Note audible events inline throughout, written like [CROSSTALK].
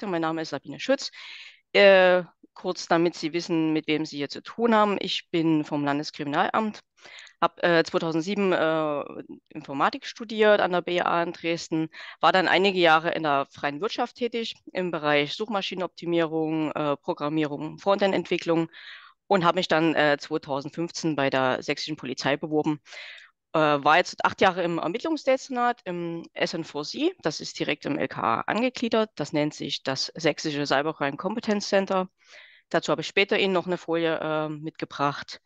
sagte. Mein Name ist Sabine Schütz. Äh, kurz damit Sie wissen, mit wem Sie hier zu tun haben. Ich bin vom Landeskriminalamt, habe äh, 2007 äh, Informatik studiert an der BA in Dresden, war dann einige Jahre in der freien Wirtschaft tätig im Bereich Suchmaschinenoptimierung, äh, Programmierung, Frontend-Entwicklung und habe mich dann 2015 äh, bei der sächsischen Polizei beworben äh, war jetzt acht Jahre im Ermittlungsdezernat im SN4C, das ist direkt im LKA angegliedert. Das nennt sich das Sächsische Cybercrime Competence Center. Dazu habe ich später Ihnen noch eine Folie äh, mitgebracht.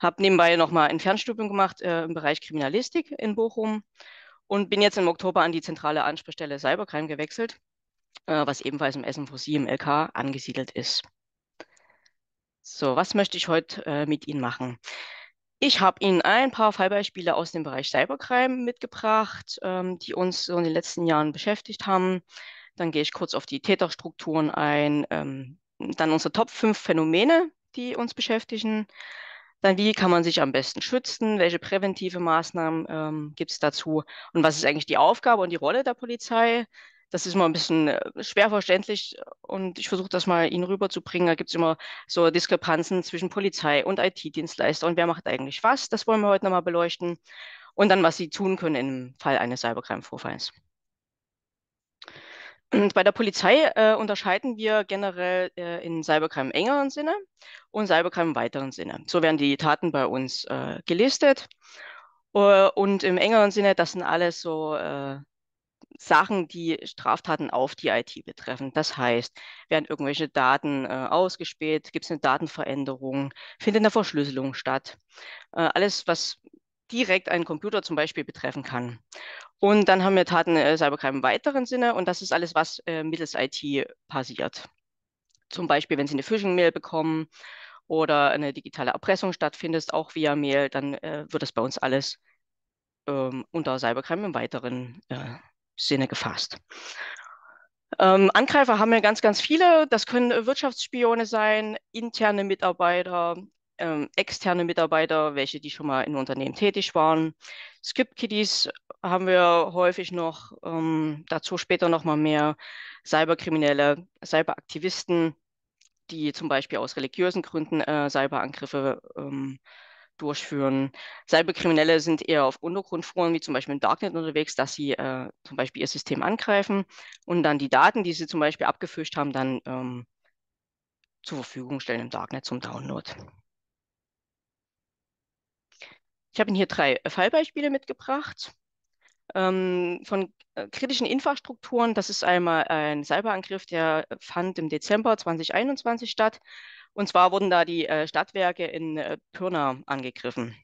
Habe nebenbei nochmal ein Fernstudium gemacht äh, im Bereich Kriminalistik in Bochum und bin jetzt im Oktober an die zentrale Ansprechstelle Cybercrime gewechselt, äh, was ebenfalls im SN4C im LK angesiedelt ist. So, was möchte ich heute äh, mit Ihnen machen? Ich habe Ihnen ein paar Fallbeispiele aus dem Bereich Cybercrime mitgebracht, ähm, die uns so in den letzten Jahren beschäftigt haben. Dann gehe ich kurz auf die Täterstrukturen ein, ähm, dann unsere Top 5 Phänomene, die uns beschäftigen. Dann, wie kann man sich am besten schützen? Welche präventive Maßnahmen ähm, gibt es dazu? Und was ist eigentlich die Aufgabe und die Rolle der Polizei? das ist mal ein bisschen äh, schwer verständlich und ich versuche das mal Ihnen rüberzubringen. Da gibt es immer so Diskrepanzen zwischen Polizei und IT-Dienstleister und wer macht eigentlich was. Das wollen wir heute nochmal beleuchten und dann, was Sie tun können im Fall eines Cybercrime-Vorfalls. Und bei der Polizei äh, unterscheiden wir generell äh, in Cybercrime im engeren Sinne und Cybercrime im weiteren Sinne. So werden die Taten bei uns äh, gelistet. Äh, und im engeren Sinne, das sind alles so äh, Sachen, die Straftaten auf die IT betreffen. Das heißt, werden irgendwelche Daten äh, ausgespäht, gibt es eine Datenveränderung, findet eine Verschlüsselung statt. Äh, alles, was direkt einen Computer zum Beispiel betreffen kann. Und dann haben wir Taten äh, Cybercrime im weiteren Sinne und das ist alles, was äh, mittels IT passiert. Zum Beispiel, wenn Sie eine Phishing-Mail bekommen oder eine digitale Erpressung stattfindet, auch via Mail, dann äh, wird das bei uns alles ähm, unter Cybercrime im weiteren äh, Sinne gefasst. Ähm, Angreifer haben wir ganz, ganz viele. Das können Wirtschaftsspione sein, interne Mitarbeiter, ähm, externe Mitarbeiter, welche die schon mal in Unternehmen tätig waren. Script-Kiddies haben wir häufig noch, ähm, dazu später nochmal mehr. Cyberkriminelle, Cyberaktivisten, die zum Beispiel aus religiösen Gründen äh, Cyberangriffe ähm, durchführen. Cyberkriminelle sind eher auf Untergrundforen wie zum Beispiel im Darknet unterwegs, dass sie äh, zum Beispiel ihr System angreifen und dann die Daten, die sie zum Beispiel abgefischt haben, dann ähm, zur Verfügung stellen im Darknet zum Download. Ich habe Ihnen hier drei äh, Fallbeispiele mitgebracht ähm, von äh, kritischen Infrastrukturen. Das ist einmal ein Cyberangriff, der fand im Dezember 2021 statt. Und zwar wurden da die äh, Stadtwerke in äh, Pirna angegriffen.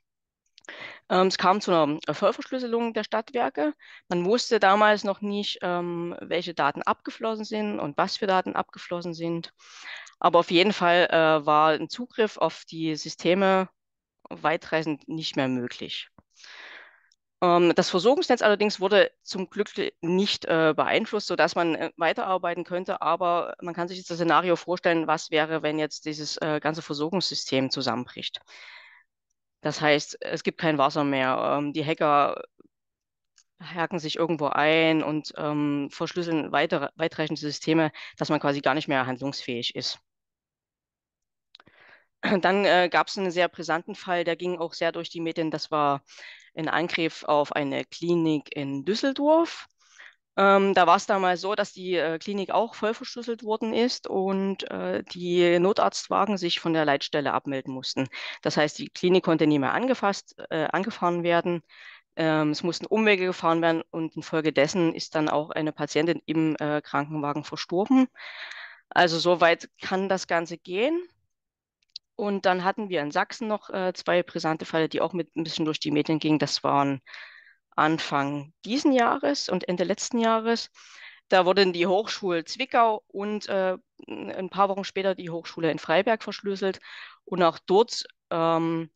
Ähm, es kam zu einer Vollverschlüsselung der Stadtwerke. Man wusste damals noch nicht, ähm, welche Daten abgeflossen sind und was für Daten abgeflossen sind. Aber auf jeden Fall äh, war ein Zugriff auf die Systeme weitreichend nicht mehr möglich. Ähm, das Versorgungsnetz allerdings wurde zum Glück nicht äh, beeinflusst, sodass man äh, weiterarbeiten könnte. Aber man kann sich jetzt das Szenario vorstellen, was wäre, wenn jetzt dieses äh, ganze Versorgungssystem zusammenbricht. Das heißt, es gibt kein Wasser mehr. Ähm, die Hacker hacken sich irgendwo ein und ähm, verschlüsseln weitere, weitreichende Systeme, dass man quasi gar nicht mehr handlungsfähig ist. Dann äh, gab es einen sehr brisanten Fall, der ging auch sehr durch die Medien. Das war in Angriff auf eine Klinik in Düsseldorf. Ähm, da war es damals so, dass die äh, Klinik auch voll verschlüsselt worden ist und äh, die Notarztwagen sich von der Leitstelle abmelden mussten. Das heißt, die Klinik konnte nie mehr angefasst, äh, angefahren werden. Ähm, es mussten Umwege gefahren werden und infolgedessen ist dann auch eine Patientin im äh, Krankenwagen verstorben. Also so weit kann das Ganze gehen. Und dann hatten wir in Sachsen noch äh, zwei brisante Fälle, die auch mit ein bisschen durch die Medien gingen. Das waren Anfang diesen Jahres und Ende letzten Jahres. Da wurden die Hochschule Zwickau und äh, ein paar Wochen später die Hochschule in Freiberg verschlüsselt. Und auch dort ähm,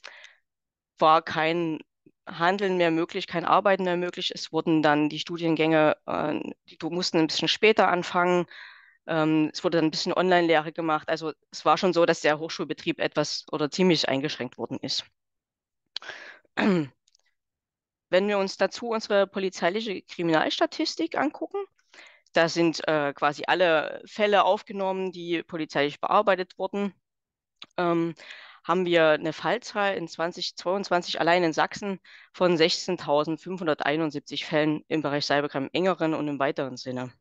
war kein Handeln mehr möglich, kein Arbeiten mehr möglich. Es wurden dann die Studiengänge, äh, die mussten ein bisschen später anfangen. Ähm, es wurde dann ein bisschen Online-Lehre gemacht. Also es war schon so, dass der Hochschulbetrieb etwas oder ziemlich eingeschränkt worden ist. [CLEARS THROAT] Wenn wir uns dazu unsere polizeiliche Kriminalstatistik angucken, da sind äh, quasi alle Fälle aufgenommen, die polizeilich bearbeitet wurden. Ähm, haben wir eine Fallzahl in 2022 allein in Sachsen von 16.571 Fällen im Bereich Cybercrime im engeren und im weiteren Sinne.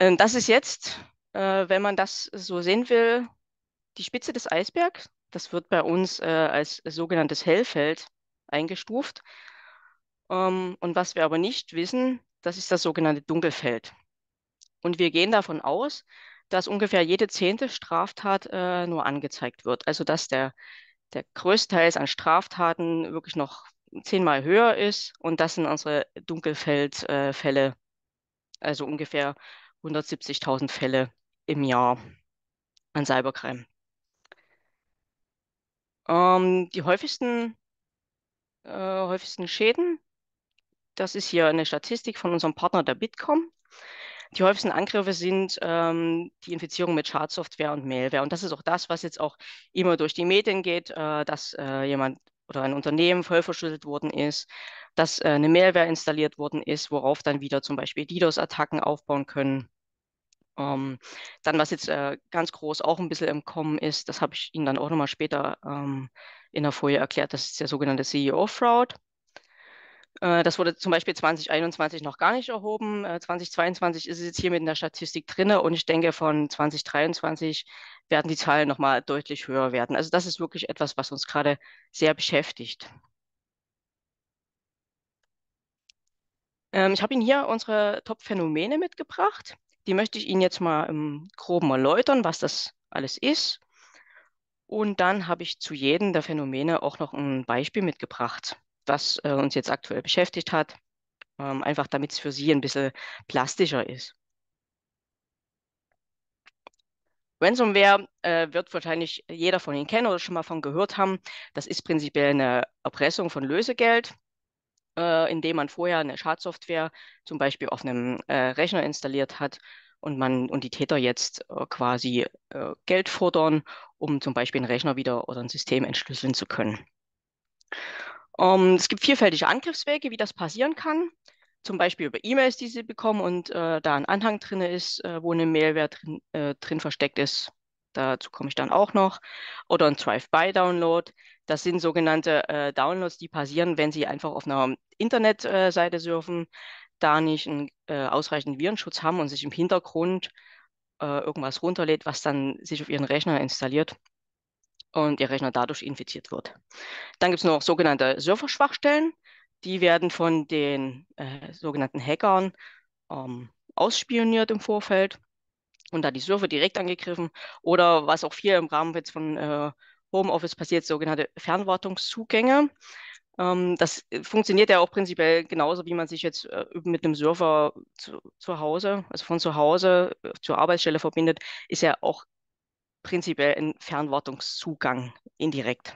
Ähm, das ist jetzt, äh, wenn man das so sehen will, die Spitze des Eisbergs. Das wird bei uns äh, als sogenanntes Hellfeld eingestuft. Ähm, und was wir aber nicht wissen, das ist das sogenannte Dunkelfeld. Und wir gehen davon aus, dass ungefähr jede zehnte Straftat äh, nur angezeigt wird. Also dass der, der Größteil an Straftaten wirklich noch zehnmal höher ist. Und das sind unsere Dunkelfeldfälle. also ungefähr 170.000 Fälle im Jahr an Cybercrime. Ähm, die häufigsten, äh, häufigsten Schäden, das ist hier eine Statistik von unserem Partner der Bitkom. Die häufigsten Angriffe sind ähm, die Infizierung mit Schadsoftware und Mailware. Und das ist auch das, was jetzt auch immer durch die Medien geht, äh, dass äh, jemand oder ein Unternehmen voll verschlüsselt worden ist, dass äh, eine Malware installiert worden ist, worauf dann wieder zum Beispiel DDoS-Attacken aufbauen können. Ähm, dann, was jetzt äh, ganz groß auch ein bisschen im Kommen ist, das habe ich Ihnen dann auch nochmal später ähm, in der Folie erklärt, das ist der sogenannte CEO-Fraud. Äh, das wurde zum Beispiel 2021 noch gar nicht erhoben. 2022 äh, ist es jetzt hier mit in der Statistik drin und ich denke, von 2023 werden die Zahlen nochmal deutlich höher werden. Also das ist wirklich etwas, was uns gerade sehr beschäftigt. Ähm, ich habe Ihnen hier unsere Top-Phänomene mitgebracht. Die möchte ich Ihnen jetzt mal im Groben erläutern, was das alles ist. Und dann habe ich zu jedem der Phänomene auch noch ein Beispiel mitgebracht was äh, uns jetzt aktuell beschäftigt hat, ähm, einfach damit es für Sie ein bisschen plastischer ist. Ransomware äh, wird wahrscheinlich jeder von Ihnen kennen oder schon mal von gehört haben. Das ist prinzipiell eine Erpressung von Lösegeld, äh, indem man vorher eine Schadsoftware zum Beispiel auf einem äh, Rechner installiert hat und man und die Täter jetzt äh, quasi äh, Geld fordern, um zum Beispiel einen Rechner wieder oder ein System entschlüsseln zu können. Um, ähm, es gibt vielfältige Angriffswege, wie das passieren kann. Zum Beispiel über E-Mails, die sie bekommen und äh, da ein Anhang drin ist, äh, wo eine Mailware drin, äh, drin, versteckt ist. Dazu komme ich dann auch noch. Oder ein Drive-by-Download. Das sind sogenannte äh, Downloads, die passieren, wenn Sie einfach auf einer Internetseite surfen, da nicht einen äh, ausreichenden Virenschutz haben und sich im Hintergrund äh, irgendwas runterlädt, was dann sich auf Ihren Rechner installiert und Ihr Rechner dadurch infiziert wird. Dann gibt es noch sogenannte Serverschwachstellen. Die werden von den äh, sogenannten Hackern ähm, ausspioniert im Vorfeld und da die Server direkt angegriffen oder was auch viel im Rahmen jetzt von äh, Homeoffice passiert, sogenannte Fernwartungszugänge. Ähm, das äh, funktioniert ja auch prinzipiell genauso, wie man sich jetzt äh, mit einem Server zu, zu Hause, also von zu Hause äh, zur Arbeitsstelle verbindet, ist ja auch prinzipiell ein Fernwartungszugang indirekt.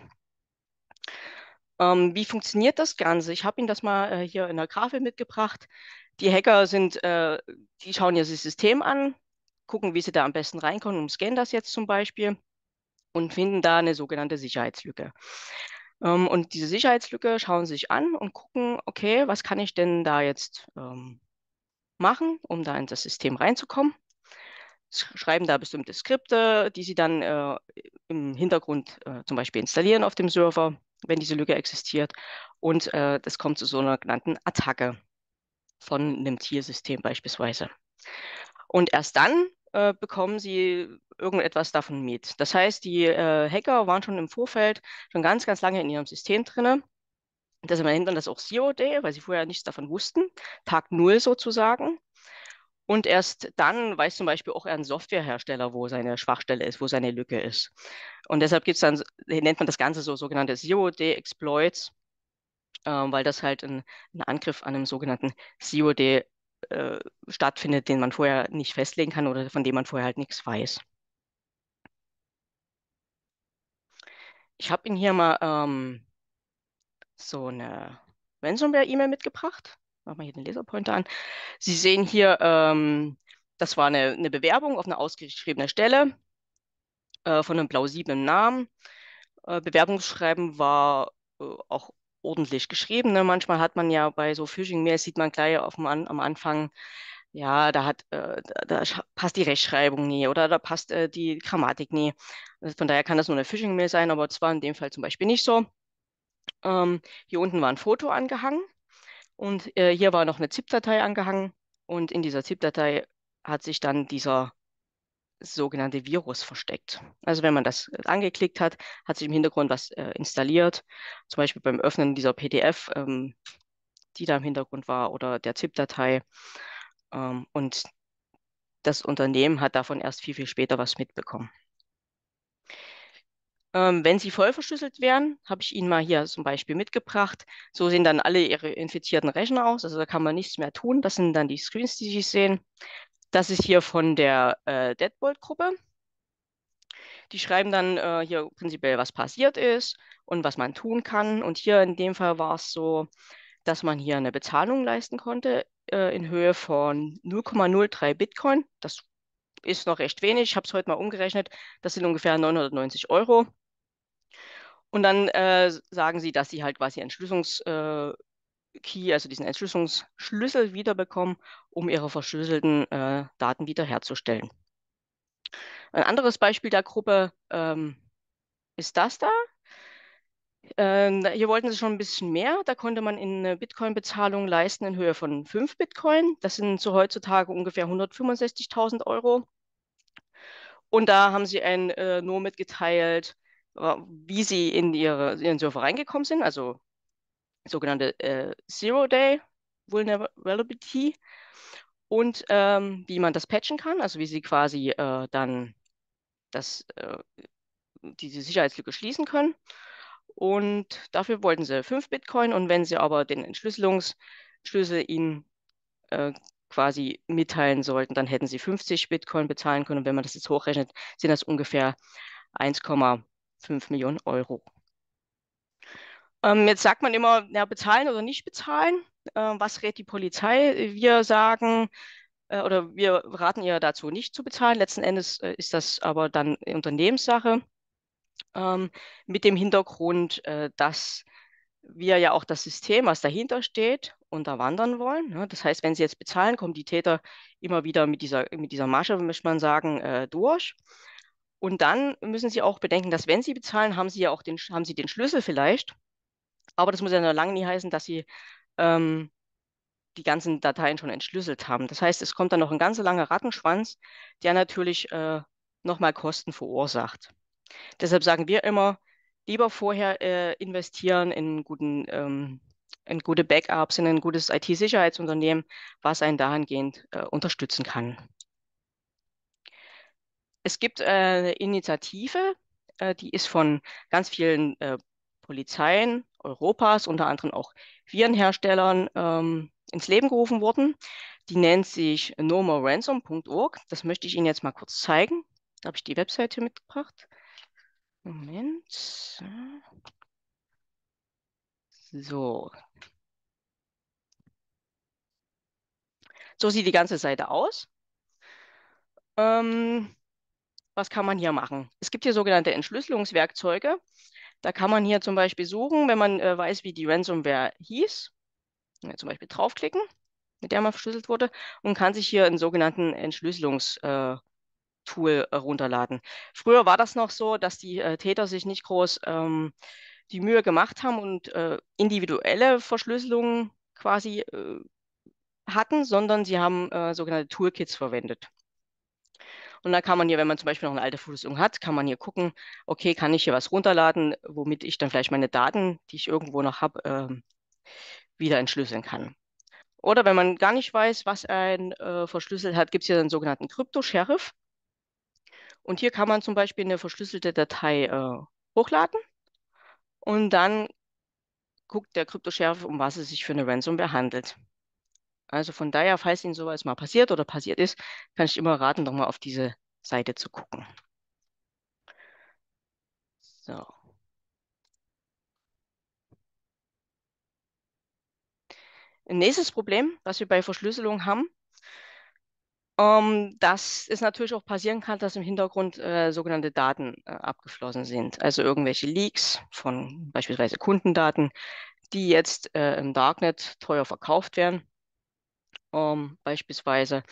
Ähm, wie funktioniert das Ganze? Ich habe Ihnen das mal äh, hier in der Grafik mitgebracht. Die Hacker sind, äh, die schauen ihr System an, gucken, wie sie da am besten reinkommen und scannen das jetzt zum Beispiel und finden da eine sogenannte Sicherheitslücke. Ähm, und diese Sicherheitslücke schauen sie sich an und gucken, okay, was kann ich denn da jetzt ähm, machen, um da in das System reinzukommen? schreiben da bestimmte Skripte, die sie dann äh, im Hintergrund äh, zum Beispiel installieren auf dem Server, wenn diese Lücke existiert. Und äh, das kommt zu so einer genannten Attacke von einem Tiersystem beispielsweise. Und erst dann äh, bekommen sie irgendetwas davon mit. Das heißt, die äh, Hacker waren schon im Vorfeld schon ganz, ganz lange in ihrem System drin. Das im Hintergrund das auch COD, weil sie vorher nichts davon wussten. Tag Null sozusagen. Und erst dann weiß zum Beispiel auch ein Softwarehersteller, wo seine Schwachstelle ist, wo seine Lücke ist. Und deshalb gibt dann, äh, nennt man das Ganze so sogenannte cod exploits äh, weil das halt ein, ein, Angriff an einem sogenannten COD äh, stattfindet, den man vorher nicht festlegen kann oder von dem man vorher halt nichts weiß. Ich habe Ihnen hier mal ähm, so eine Ransomware-E-Mail mitgebracht machen wir hier den Laserpointer an. Sie sehen hier, ähm, das war eine, eine, Bewerbung auf eine ausgeschriebene Stelle äh, von einem plausiblen Namen. Äh, Bewerbungsschreiben war äh, auch ordentlich geschrieben. Ne? Manchmal hat man ja bei so Phishing-Mails, sieht man gleich auf dem, am Anfang, ja, da, hat, äh, da, da, passt die Rechtschreibung nie oder da passt äh, die Grammatik nie. Also von daher kann das nur eine Phishing-Mail sein, aber zwar in dem Fall zum Beispiel nicht so. Ähm, hier unten war ein Foto angehangen und äh, hier war noch eine ZIP-Datei angehangen und in dieser ZIP-Datei hat sich dann dieser sogenannte Virus versteckt. Also wenn man das äh, angeklickt hat, hat sich im Hintergrund was äh, installiert, zum Beispiel beim Öffnen dieser PDF, ähm, die da im Hintergrund war, oder der ZIP-Datei. Ähm, und das Unternehmen hat davon erst viel, viel später was mitbekommen. Ähm, wenn sie voll verschlüsselt wären, habe ich Ihnen mal hier zum Beispiel mitgebracht. So sehen dann alle Ihre infizierten Rechner aus. Also da kann man nichts mehr tun. Das sind dann die Screens, die Sie sehen. Das ist hier von der äh, Deadbolt-Gruppe. Die schreiben dann äh, hier prinzipiell, was passiert ist und was man tun kann. Und hier in dem Fall war es so, dass man hier eine Bezahlung leisten konnte äh, in Höhe von 0,03 Bitcoin. Das ist noch recht wenig. Ich habe es heute mal umgerechnet. Das sind ungefähr 990 Euro. Und dann äh, sagen sie, dass sie halt quasi Entschlüsselungs- äh, Key, also diesen Entschlüsselungsschlüssel wiederbekommen, um ihre verschlüsselten äh, Daten wiederherzustellen. Ein anderes Beispiel der Gruppe ähm, ist das da. Ähm, hier wollten sie schon ein bisschen mehr. Da konnte man in Bitcoin-Bezahlung leisten in Höhe von 5 Bitcoin. Das sind zu heutzutage ungefähr 165.000 Euro. Und da haben sie ein äh, Nur mitgeteilt, wie sie in ihre, ihren Server reingekommen sind, also sogenannte äh, Zero-Day Vulnerability und ähm, wie man das patchen kann, also wie sie quasi äh, dann das, äh, diese Sicherheitslücke schließen können. Und dafür wollten sie 5 Bitcoin und wenn sie aber den Entschlüsselungsschlüssel ihnen äh, quasi mitteilen sollten, dann hätten sie 50 Bitcoin bezahlen können. Und wenn man das jetzt hochrechnet, sind das ungefähr 1, 5 Millionen Euro. Ähm, jetzt sagt man immer, ja, bezahlen oder nicht bezahlen. Ähm, was rät die Polizei? Wir sagen äh, oder wir raten ihr dazu, nicht zu bezahlen. Letzten Endes äh, ist das aber dann Unternehmenssache ähm, mit dem Hintergrund, äh, dass wir ja auch das System, was dahinter steht, unterwandern wollen. Ne? Das heißt, wenn sie jetzt bezahlen, kommen die Täter immer wieder mit dieser, mit dieser Masche, möchte man sagen, äh, durch. Und dann müssen Sie auch bedenken, dass wenn Sie bezahlen, haben Sie ja auch den, haben Sie den Schlüssel vielleicht. Aber das muss ja noch lange nie heißen, dass Sie ähm, die ganzen Dateien schon entschlüsselt haben. Das heißt, es kommt dann noch ein ganz langer Rattenschwanz, der natürlich äh, nochmal Kosten verursacht. Deshalb sagen wir immer, lieber vorher äh, investieren in, guten, ähm, in gute Backups, in ein gutes IT-Sicherheitsunternehmen, was einen dahingehend äh, unterstützen kann. Es gibt äh, eine Initiative, äh, die ist von ganz vielen äh, Polizeien Europas, unter anderem auch Virenherstellern, ähm, ins Leben gerufen worden. Die nennt sich nomoransom.org. Das möchte ich Ihnen jetzt mal kurz zeigen. Da habe ich die Webseite mitgebracht. Moment. So. So sieht die ganze Seite aus. Ähm, was kann man hier machen? Es gibt hier sogenannte Entschlüsselungswerkzeuge. Da kann man hier zum Beispiel suchen, wenn man äh, weiß, wie die Ransomware hieß, ja, zum Beispiel draufklicken, mit der man verschlüsselt wurde, und kann sich hier einen sogenannten Entschlüsselungstool äh, äh, runterladen. Früher war das noch so, dass die äh, Täter sich nicht groß ähm, die Mühe gemacht haben und äh, individuelle Verschlüsselungen quasi äh, hatten, sondern sie haben sogenannte Toolkits verwendet. Und da kann man hier, wenn man zum Beispiel noch eine alte Fotos hat, kann man hier gucken, okay, kann ich hier was runterladen, womit ich dann vielleicht meine Daten, die ich irgendwo noch habe, äh, wieder entschlüsseln kann. Oder wenn man gar nicht weiß, was ein äh, verschlüsselt hat, gibt es hier einen sogenannten Krypto-Sheriff. Und hier kann man zum Beispiel eine verschlüsselte Datei äh, hochladen. Und dann guckt der Krypto-Sheriff, um was es sich für eine Ransomware handelt. Also von daher, falls Ihnen sowas mal passiert oder passiert ist, kann ich immer raten, nochmal auf diese Seite zu gucken. So. Ein nächstes Problem, was wir bei Verschlüsselung haben, ähm, dass es natürlich auch passieren kann, dass im Hintergrund äh, sogenannte Daten äh, abgeflossen sind. Also irgendwelche Leaks von beispielsweise Kundendaten, die jetzt äh, im Darknet teuer verkauft werden ähm, beispielsweise.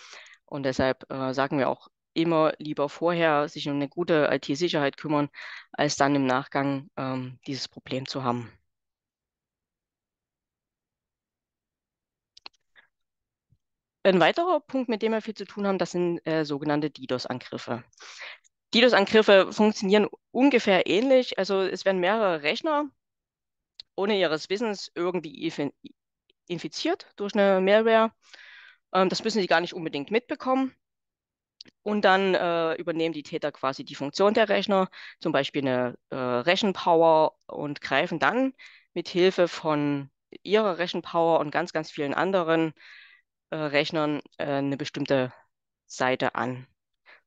Und deshalb äh, sagen wir auch immer lieber vorher sich um eine gute IT-Sicherheit kümmern, als dann im Nachgang ähm, dieses Problem zu haben. Ein weiterer Punkt, mit dem wir viel zu tun haben, das sind äh, sogenannte DDoS-Angriffe. DDoS-Angriffe funktionieren ungefähr ähnlich. Also es werden mehrere Rechner ohne ihres Wissens irgendwie infiziert durch eine Malware ähm, das müssen sie gar nicht unbedingt mitbekommen. Und dann äh, übernehmen die Täter quasi die Funktion der Rechner, zum Beispiel eine äh, Rechenpower und greifen dann mit Hilfe von ihrer Rechenpower und ganz, ganz vielen anderen äh, Rechnern äh, eine bestimmte Seite an.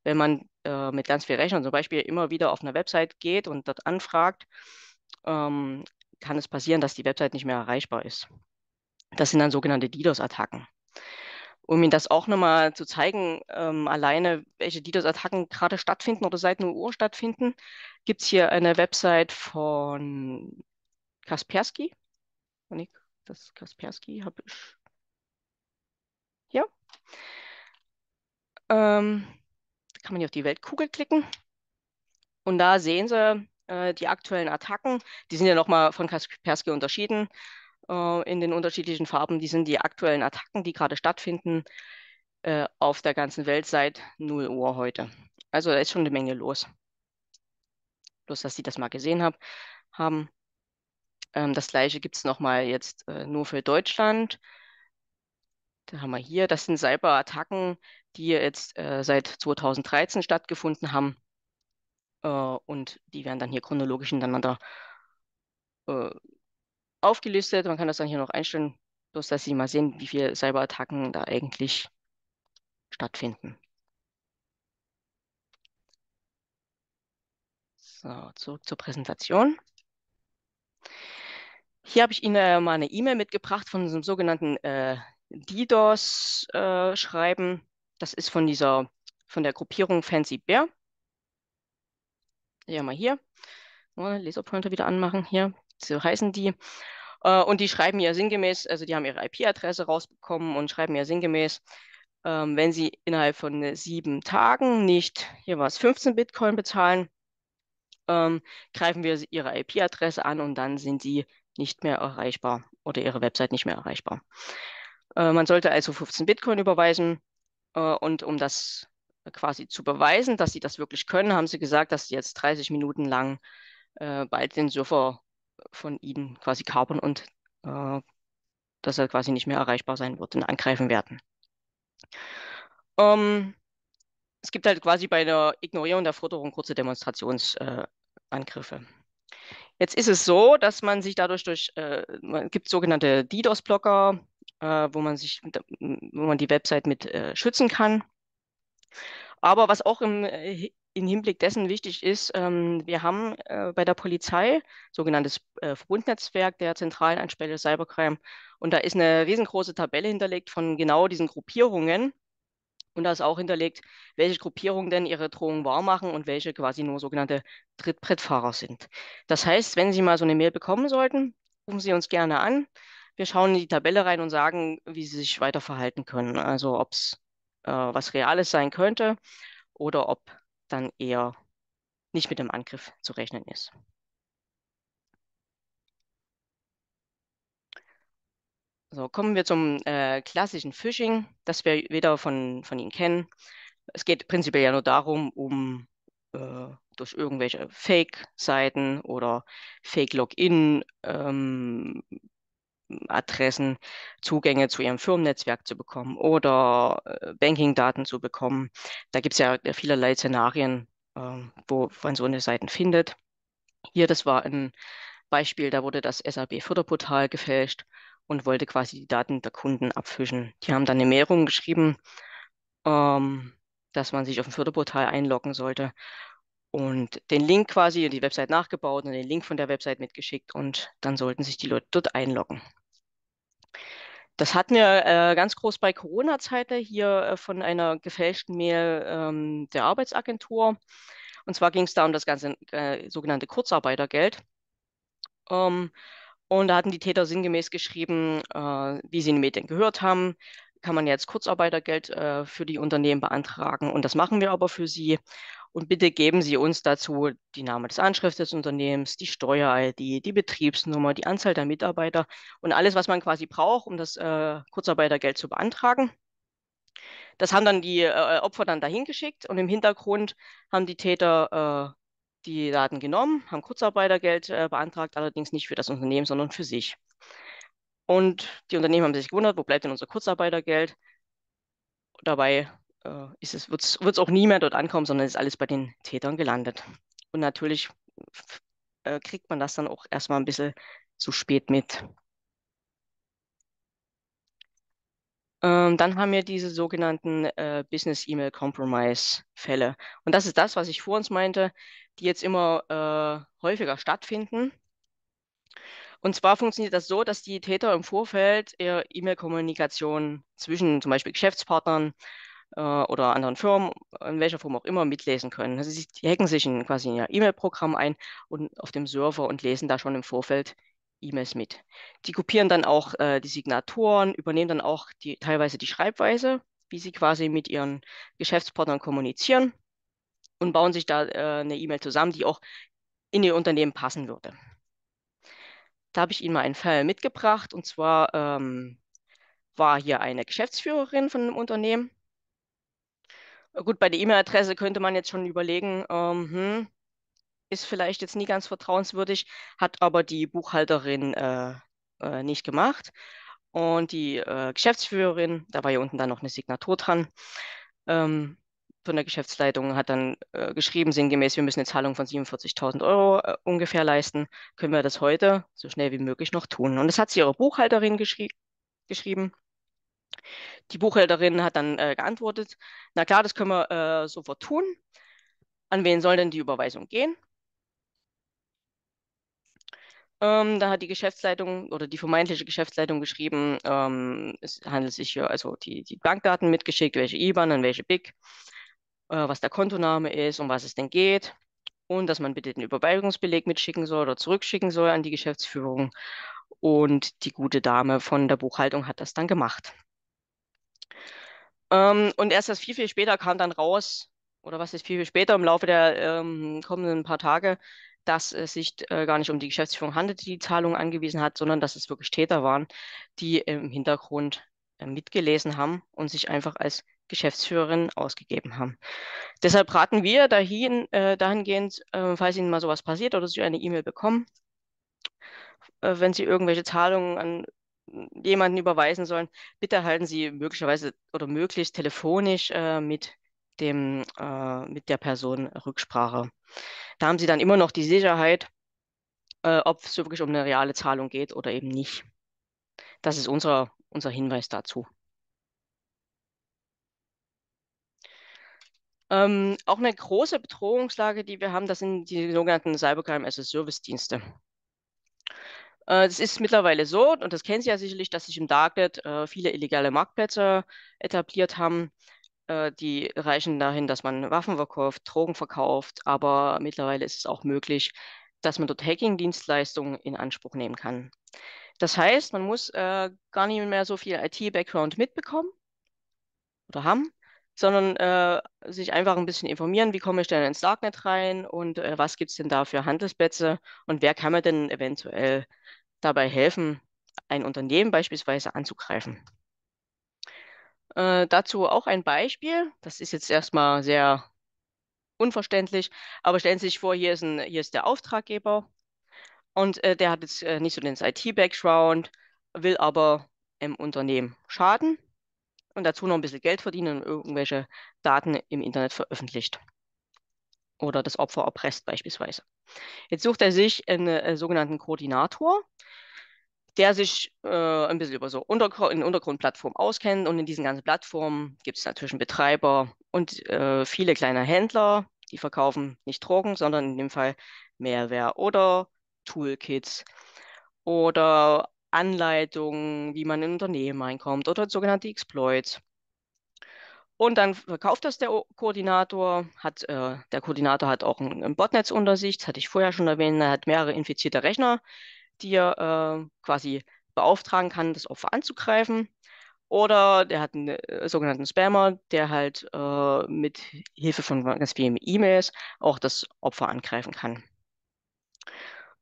Wenn man äh, mit ganz vielen Rechnern zum Beispiel immer wieder auf eine Website geht und dort anfragt, ähm, kann es passieren, dass die Website nicht mehr erreichbar ist. Das sind dann sogenannte DDoS-Attacken um Ihnen das auch nochmal zu zeigen, ähm, alleine welche DDoS-Attacken gerade stattfinden oder seit 0 Uhr stattfinden, gibt es hier eine Website von Kaspersky. Oh, das Kaspersky habe ich. Ja. Ähm, kann man hier auf die Weltkugel klicken. Und da sehen Sie äh, die aktuellen Attacken. Die sind ja nochmal von Kaspersky unterschieden. Äh, in den unterschiedlichen Farben. Die sind die aktuellen Attacken, die gerade stattfinden äh, auf der ganzen Welt seit 0 Uhr heute. Also da ist schon eine Menge los. Bloß, dass Sie das mal gesehen hab, haben. Ähm, das gleiche gibt es nochmal jetzt äh, nur für Deutschland. Da haben wir hier, das sind Cyberattacken, die jetzt äh, seit 2013 stattgefunden haben. Äh, und die werden dann hier chronologisch hintereinander aufgelistet. Man kann das dann hier noch einstellen, bloß dass Sie mal sehen, wie viele Cyberattacken da eigentlich stattfinden. So, zurück zur Präsentation. Hier habe ich Ihnen äh, mal eine E-Mail mitgebracht von diesem sogenannten äh, DDoS-Schreiben. Äh, das ist von dieser, von der Gruppierung Fancy Bear. Ja, mal hier. Oh, Laserpointer wieder anmachen hier so heißen die. Äh, und die schreiben ja sinngemäß, also die haben ihre IP-Adresse rausbekommen und schreiben ja sinngemäß, ähm, wenn sie innerhalb von äh, sieben Tagen nicht jeweils 15 Bitcoin bezahlen, ähm, greifen wir ihre IP-Adresse an und dann sind sie nicht mehr erreichbar oder ihre Website nicht mehr erreichbar. Äh, man sollte also 15 Bitcoin überweisen äh, und um das quasi zu beweisen, dass sie das wirklich können, haben sie gesagt, dass sie jetzt 30 Minuten lang äh, bald den Surfer von ihnen quasi kapern und äh, dass er quasi nicht mehr erreichbar sein wird und angreifen werden. Ähm, es gibt halt quasi bei der Ignorierung der Forderung kurze Demonstrationsangriffe. Äh, Jetzt ist es so, dass man sich dadurch durch, äh, gibt sogenannte DDoS-Blocker, äh, wo man sich, wo man die Website mit äh, schützen kann. Aber was auch im äh, im Hinblick dessen wichtig ist, ähm, wir haben äh, bei der Polizei sogenanntes äh, Verbundnetzwerk der zentralen Anstelle Cybercrime und da ist eine riesengroße Tabelle hinterlegt von genau diesen Gruppierungen und da ist auch hinterlegt, welche Gruppierungen denn ihre Drohung wahrmachen und welche quasi nur sogenannte Trittbrettfahrer sind. Das heißt, wenn Sie mal so eine Mail bekommen sollten, rufen Sie uns gerne an. Wir schauen in die Tabelle rein und sagen, wie Sie sich weiter verhalten können. Also ob es äh, was Reales sein könnte oder ob dann eher nicht mit dem Angriff zu rechnen ist. So, kommen wir zum äh, klassischen Phishing, das wir weder von, von Ihnen kennen. Es geht prinzipiell ja nur darum, um äh, durch irgendwelche Fake-Seiten oder Fake-Login ähm, Adressen, Zugänge zu ihrem Firmennetzwerk zu bekommen oder äh, Banking-Daten zu bekommen. Da gibt es ja vielerlei Szenarien, ähm, wo man so eine Seite findet. Hier, das war ein Beispiel, da wurde das sab förderportal gefälscht und wollte quasi die Daten der Kunden abfischen. Die haben dann eine Mehrung geschrieben, ähm, dass man sich auf dem Förderportal einloggen sollte und den Link quasi und die Website nachgebaut und den Link von der Website mitgeschickt und dann sollten sich die Leute dort einloggen. Das hatten wir äh, ganz groß bei Corona-Zeiten hier äh, von einer gefälschten Mail ähm, der Arbeitsagentur. Und zwar ging es da um das ganze äh, sogenannte Kurzarbeitergeld. Ähm, und da hatten die Täter sinngemäß geschrieben, äh, wie sie in den Medien gehört haben, kann man jetzt Kurzarbeitergeld äh, für die Unternehmen beantragen. Und das machen wir aber für sie. Und bitte geben Sie uns dazu die Name des Anschrift des Unternehmens, die Steuer-ID, die Betriebsnummer, die Anzahl der Mitarbeiter und alles, was man quasi braucht, um das äh, Kurzarbeitergeld zu beantragen. Das haben dann die äh, Opfer dann dahin geschickt und im Hintergrund haben die Täter äh, die Daten genommen, haben Kurzarbeitergeld äh, beantragt, allerdings nicht für das Unternehmen, sondern für sich. Und die Unternehmen haben sich gewundert, wo bleibt denn unser Kurzarbeitergeld? Dabei äh, ist es, wird es auch nie mehr dort ankommen, sondern ist alles bei den Tätern gelandet. Und natürlich äh, kriegt man das dann auch erstmal ein bisschen zu spät mit. Ähm, dann haben wir diese sogenannten äh, Business Email Compromise Fälle. Und das ist das, was ich vor uns meinte, die jetzt immer äh, häufiger stattfinden. Und zwar funktioniert das so, dass die Täter im Vorfeld ihre E-Mail-Kommunikation zwischen zum Beispiel Geschäftspartnern äh, oder anderen Firmen, in welcher Form auch immer, mitlesen können. Also sie hacken sich in, quasi in ihr E-Mail-Programm ein und auf dem Server und lesen da schon im Vorfeld E-Mails mit. Die kopieren dann auch äh, die Signaturen, übernehmen dann auch die, teilweise die Schreibweise, wie sie quasi mit ihren Geschäftspartnern kommunizieren und bauen sich da äh, eine E-Mail zusammen, die auch in ihr Unternehmen passen würde. Da habe ich Ihnen mal einen Fall mitgebracht und zwar ähm, war hier eine Geschäftsführerin von einem Unternehmen Gut, bei der E-Mail-Adresse könnte man jetzt schon überlegen, ähm, hm, ist vielleicht jetzt nie ganz vertrauenswürdig, hat aber die Buchhalterin äh, äh, nicht gemacht. Und die äh, Geschäftsführerin, da war ja unten dann noch eine Signatur dran, ähm, von der Geschäftsleitung hat dann äh, geschrieben, sinngemäß, wir müssen eine Zahlung von 47.000 Euro äh, ungefähr leisten. Können wir das heute so schnell wie möglich noch tun? Und das hat sie ihrer Buchhalterin geschrie geschrieben. Die Buchhälterin hat dann äh, geantwortet, na klar, das können wir äh, sofort tun. An wen soll denn die Überweisung gehen? Ähm, da hat die Geschäftsleitung oder die vermeintliche Geschäftsleitung geschrieben, ähm, es handelt sich hier also die, die Bankdaten mitgeschickt, welche IBAN an welche BIC, äh, was der Kontoname ist, um was es denn geht und dass man bitte den Überweisungsbeleg mitschicken soll oder zurückschicken soll an die Geschäftsführung. Und die gute Dame von der Buchhaltung hat das dann gemacht. Ähm, und erst das viel, viel später kam dann raus, oder was ist viel, viel später im Laufe der ähm, kommenden paar Tage, dass es sich äh, gar nicht um die Geschäftsführung handelt, die die Zahlung angewiesen hat, sondern dass es wirklich Täter waren, die im Hintergrund äh, mitgelesen haben und sich einfach als Geschäftsführerin ausgegeben haben. Deshalb raten wir dahin, äh, dahingehend, äh, falls Ihnen mal sowas passiert oder Sie eine E-Mail bekommen, äh, wenn Sie irgendwelche Zahlungen an jemanden überweisen sollen, bitte erhalten Sie möglicherweise oder möglichst telefonisch äh, mit dem äh, mit der Person Rücksprache. Da haben Sie dann immer noch die Sicherheit, äh, ob es wirklich um eine reale Zahlung geht oder eben nicht. Das ist unser, unser Hinweis dazu. Ähm, auch eine große Bedrohungslage, die wir haben, das sind die sogenannten Cybercrime as a Service Dienste. Es äh, ist mittlerweile so, und das kennen Sie ja sicherlich, dass sich im Darknet äh, viele illegale Marktplätze etabliert haben. Äh, die reichen dahin, dass man Waffen verkauft, Drogen verkauft, aber mittlerweile ist es auch möglich, dass man dort Hacking-Dienstleistungen in Anspruch nehmen kann. Das heißt, man muss äh, gar nicht mehr so viel IT-Background mitbekommen oder haben, sondern äh, sich einfach ein bisschen informieren, wie komme ich denn ins Darknet rein und äh, was gibt es denn da für Handelsplätze und wer kann man denn eventuell dabei helfen, ein Unternehmen beispielsweise anzugreifen. Äh, dazu auch ein Beispiel. Das ist jetzt erstmal sehr unverständlich, aber stellen Sie sich vor, hier ist, ein, hier ist der Auftraggeber und äh, der hat jetzt äh, nicht so den IT-Background, will aber im Unternehmen schaden und dazu noch ein bisschen Geld verdienen und irgendwelche Daten im Internet veröffentlicht oder das Opfer erpresst beispielsweise. Jetzt sucht er sich einen äh, sogenannten Koordinator, der sich äh, ein bisschen über so Untergr in Untergrundplattformen auskennt. Und in diesen ganzen Plattformen gibt es natürlich einen Betreiber und äh, viele kleine Händler, die verkaufen nicht Drogen, sondern in dem Fall Mehrwert oder Toolkits oder Anleitungen, wie man in Unternehmen reinkommt oder sogenannte Exploits. Und dann verkauft das der Koordinator. Hat, äh, der Koordinator hat auch ein, ein Botnetz unter sich, das hatte ich vorher schon erwähnt. Er hat mehrere infizierte Rechner, die er äh, quasi beauftragen kann, das Opfer anzugreifen. Oder der hat einen äh, sogenannten Spammer, der halt äh, mit Hilfe von ganz vielen E-Mails auch das Opfer angreifen kann.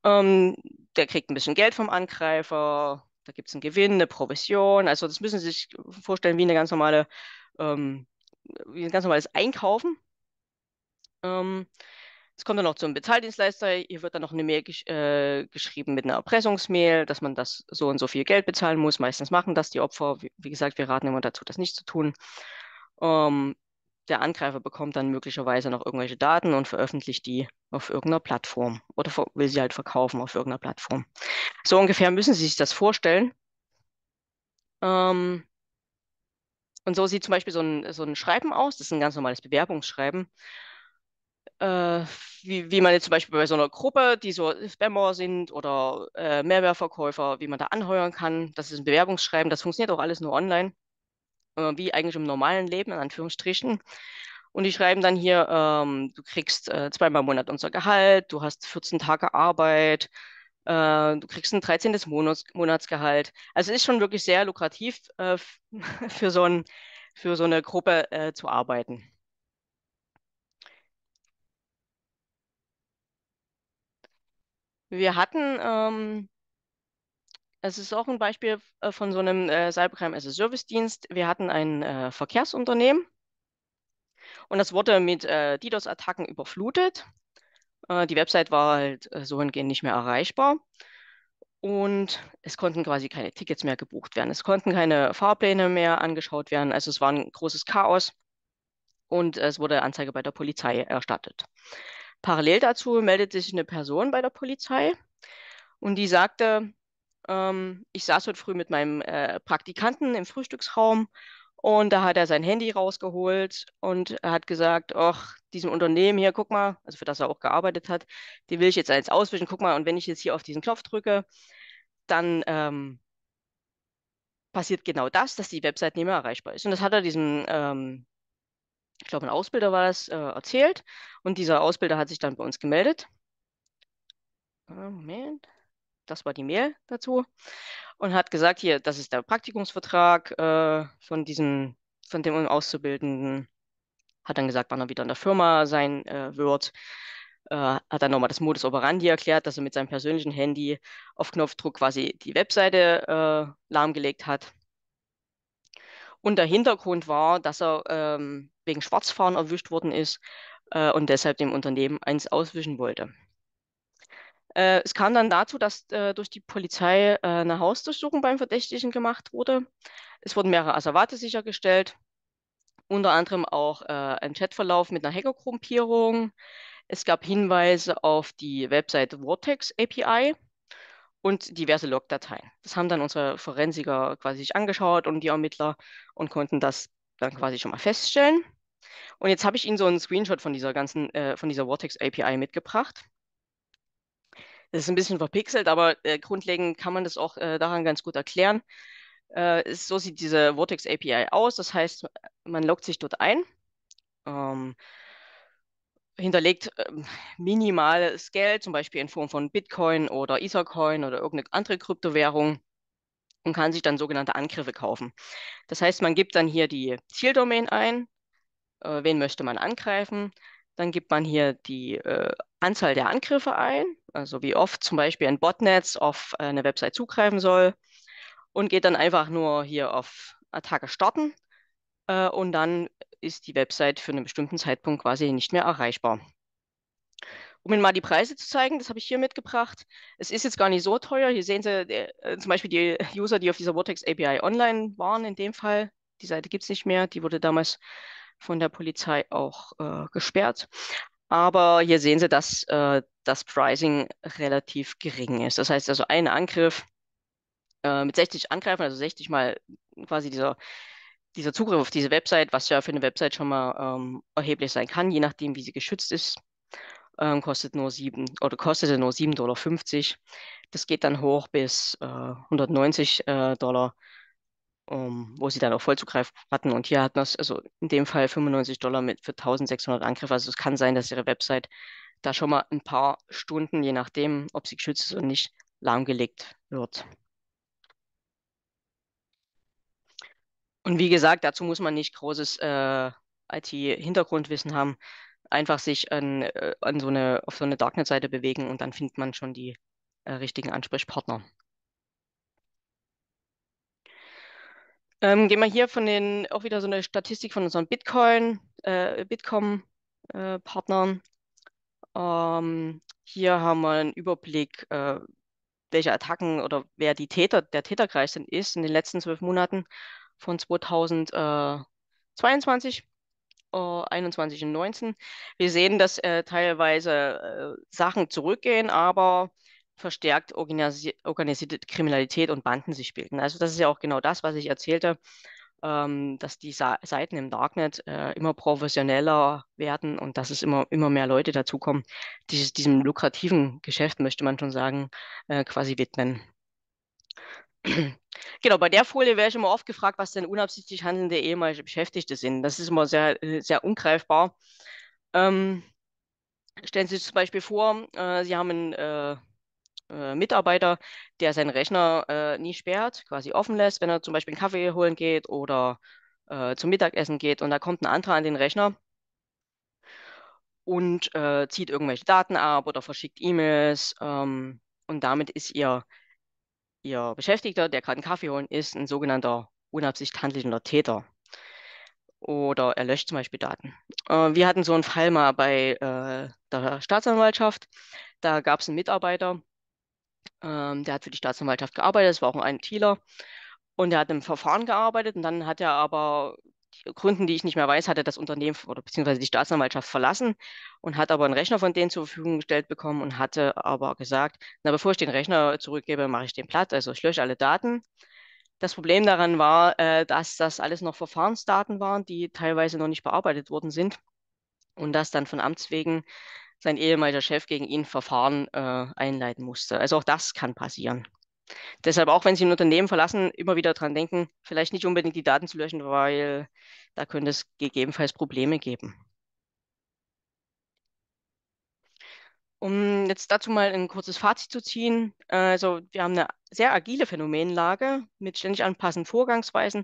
Ähm, der kriegt ein bisschen Geld vom Angreifer, da gibt es einen Gewinn, eine Provision. Also das müssen Sie sich vorstellen wie eine ganz normale ähm, ganz normales Einkaufen. Ähm, es kommt dann noch zum Bezahldienstleister. Hier wird dann noch eine Mail gesch äh, geschrieben mit einer Erpressungsmail, dass man das so und so viel Geld bezahlen muss. Meistens machen das die Opfer. Wie, wie gesagt, wir raten immer dazu, das nicht zu tun. Ähm, der Angreifer bekommt dann möglicherweise noch irgendwelche Daten und veröffentlicht die auf irgendeiner Plattform oder will sie halt verkaufen auf irgendeiner Plattform. So ungefähr müssen Sie sich das vorstellen. Ähm, und so sieht zum Beispiel so ein, so ein Schreiben aus, das ist ein ganz normales Bewerbungsschreiben. Äh, wie, wie man jetzt zum Beispiel bei so einer Gruppe, die so Spammer sind oder äh, Mehrwertverkäufer, wie man da anheuern kann. Das ist ein Bewerbungsschreiben, das funktioniert auch alles nur online, äh, wie eigentlich im normalen Leben, in Anführungsstrichen. Und die schreiben dann hier, ähm, du kriegst äh, zweimal im Monat unser Gehalt, du hast 14 Tage Arbeit, äh, du kriegst ein 13. Monats Monatsgehalt. Also es ist schon wirklich sehr lukrativ äh, [LAUGHS] für, so ein, für so eine Gruppe äh, zu arbeiten. Wir hatten, ähm, es ist auch ein Beispiel äh, von so einem äh, Cybercrime as a Service Dienst. Wir hatten ein äh, Verkehrsunternehmen und das wurde mit DDoS-Attacken überflutet. Äh, die Website war halt äh, so hingehend nicht mehr erreichbar und es konnten quasi keine Tickets mehr gebucht werden. Es konnten keine Fahrpläne mehr angeschaut werden. Also es war ein großes Chaos und es wurde Anzeige bei der Polizei erstattet. Parallel dazu meldete sich eine Person bei der Polizei und die sagte, ähm, ich saß heute früh mit meinem äh, Praktikanten im Frühstücksraum und da hat er sein Handy rausgeholt und hat gesagt, ach, diesem Unternehmen hier, guck mal, also für das er auch gearbeitet hat, die will ich jetzt eins auswischen, guck mal, und wenn ich jetzt hier auf diesen Knopf drücke, dann ähm, passiert genau das, dass die Website nicht mehr erreichbar ist. Und das hat er diesem, ähm, ich glaube, ein Ausbilder war das, äh, erzählt. Und dieser Ausbilder hat sich dann bei uns gemeldet. Äh, Moment das war die Mail dazu, und hat gesagt, hier, das ist der Praktikumsvertrag äh, von diesem, von dem Auszubildenden. Hat dann gesagt, wann er wieder in der Firma sein äh, wird. Äh, hat dann nochmal das Modus operandi erklärt, dass er mit seinem persönlichen Handy auf Knopfdruck quasi die Webseite äh, lahmgelegt hat. Und der Hintergrund war, dass er ähm, wegen Schwarzfahren erwischt worden ist äh, und deshalb dem Unternehmen eins auswischen wollte. Äh, es kam dann dazu, dass äh, durch die Polizei äh, eine Hausdurchsuchung beim Verdächtigen gemacht wurde. Es wurden mehrere Asservate sichergestellt, unter anderem auch äh, ein Chatverlauf mit einer Hackergruppierung. Es gab Hinweise auf die Website Vortex API und diverse Logdateien. Das haben dann unsere Forensiker quasi sich angeschaut und die Ermittler und konnten das dann quasi schon mal feststellen. Und jetzt habe ich Ihnen so einen Screenshot von dieser ganzen, äh, von dieser Vortex API mitgebracht. Das ist ein bisschen verpixelt, aber äh, grundlegend kann man das auch äh, daran ganz gut erklären. Ist, äh, so sieht diese Vortex API aus. Das heißt, man loggt sich dort ein. Ähm, hinterlegt ähm, minimales Geld, zum Beispiel in Form von Bitcoin oder Ethercoin oder irgendeine andere Kryptowährung und kann sich dann sogenannte Angriffe kaufen. Das heißt, man gibt dann hier die Zieldomain ein, äh, wen möchte man angreifen, dann gibt man hier die äh, Anzahl der Angriffe ein, also wie oft zum Beispiel ein Botnetz auf eine Website zugreifen soll und geht dann einfach nur hier auf Attacke starten äh, und dann ist die Website für einen bestimmten Zeitpunkt quasi nicht mehr erreichbar. Um Ihnen mal die Preise zu zeigen, das habe ich hier mitgebracht. Es ist jetzt gar nicht so teuer. Hier sehen Sie äh, äh zum Beispiel die User, die auf dieser Vortex API online waren in dem Fall. Die Seite gibt es nicht mehr, die wurde damals von der Polizei auch äh, gesperrt. Aber hier sehen Sie, dass äh, das Pricing relativ gering ist. Das heißt also ein Angriff äh, mit 60 Angreifern, also 60 mal quasi dieser, dieser Zugriff auf diese Website, was ja für eine Website schon mal ähm, erheblich sein kann, je nachdem, wie sie geschützt ist, ähm, kostet nur 7 oder kostete nur 7,50 Dollar. Das geht dann hoch bis äh, 190 äh, Dollar um, ähm, wo sie dann auch vollzugreifen hatten. Und hier hatten das, also in dem Fall 95 Dollar mit für 1600 Angriffe. Also es kann sein, dass ihre Website da schon mal ein paar Stunden, je nachdem, ob sie geschützt ist oder nicht, lahmgelegt wird. Und wie gesagt, dazu muss man nicht großes äh, IT-Hintergrundwissen haben. Einfach sich an, äh, an so eine, auf so eine Darknet-Seite bewegen und dann findet man schon die äh, richtigen Ansprechpartner. Ähm, gehen wir hier von den, auch wieder so eine Statistik von unseren Bitcoin, äh, Bitkom-Partnern. Äh, ähm, hier haben wir einen Überblick, äh, welche Attacken oder wer die Täter, der Täterkreis denn ist in den letzten zwölf Monaten von 2022, äh, 21 und 19. Wir sehen, dass äh, teilweise äh, Sachen zurückgehen, aber verstärkt organisierte Kriminalität und Banden sich bilden. Also das ist ja auch genau das, was ich erzählte, ähm, dass die Sa Seiten im Darknet äh, immer professioneller werden und dass es immer, immer mehr Leute dazukommen, die diesem lukrativen Geschäft, möchte man schon sagen, äh, quasi widmen. [CLEARS THROAT] Genau, bei der Folie wäre ich immer oft gefragt, was denn unabsichtlich handelnde ehemalige Beschäftigte sind. Das ist immer sehr, äh, sehr ungreifbar. Ähm, stellen Sie sich zum Beispiel vor, äh, Sie haben einen äh, äh, Mitarbeiter, der seinen Rechner äh, nie sperrt, quasi offen lässt, wenn er zum Beispiel einen Kaffee holen geht oder äh, zum Mittagessen geht und da kommt ein anderer an den Rechner und äh, zieht irgendwelche Daten ab oder verschickt E-Mails ähm, und damit ist ihr, ihr Beschäftigter, der gerade einen Kaffee holen ist, ein sogenannter unabsichtlich Täter oder er löscht zum Beispiel Daten. Äh, wir hatten so einen Fall mal bei äh, der Staatsanwaltschaft. Da gab es einen Mitarbeiter, ähm, der hat für die Staatsanwaltschaft gearbeitet, das war auch ein Thieler. Und er hat im Verfahren gearbeitet und dann hat er aber, Gründen, die ich nicht mehr weiß, hat er das Unternehmen oder beziehungsweise die Staatsanwaltschaft verlassen und hat aber einen Rechner von denen zur Verfügung gestellt bekommen und hatte aber gesagt, na bevor ich den Rechner zurückgebe, mache ich den platt, also ich lösche alle Daten. Das Problem daran war, äh, dass das alles noch Verfahrensdaten waren, die teilweise noch nicht bearbeitet worden sind und das dann von Amts wegen sein ehemaliger Chef gegen ihn Verfahren äh, einleiten musste. Also auch das kann passieren. Deshalb auch, wenn Sie ein Unternehmen verlassen, immer wieder daran denken, vielleicht nicht unbedingt die Daten zu löschen, weil da könnte es gegebenenfalls Probleme geben. Um jetzt dazu mal ein kurzes Fazit zu ziehen, also wir haben eine sehr agile Phänomenlage mit ständig anpassenden Vorgangsweisen.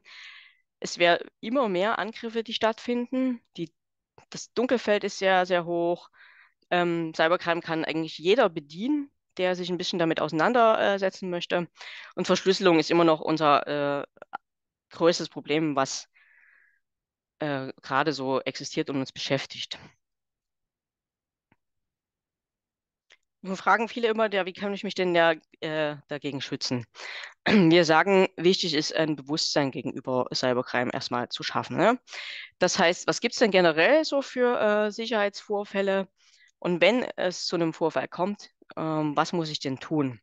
Es werden immer mehr Angriffe, die stattfinden. Die, das Dunkelfeld ist sehr, sehr hoch. Ähm, Cybercrime kann eigentlich jeder bedienen, der sich ein bisschen damit auseinandersetzen möchte. Und Verschlüsselung ist immer noch unser äh, größtes Problem, was äh, gerade so existiert und uns beschäftigt. Nun fragen viele immer, ja, wie kann ich mich denn da, äh, dagegen schützen? [CLEARS THROAT] Wir sagen, wichtig ist ein Bewusstsein gegenüber Cybercrime erstmal zu schaffen. Ne? Das heißt, was gibt es denn generell so für äh, Sicherheitsvorfälle? Und wenn es zu einem Vorfall kommt, ähm, was muss ich denn tun?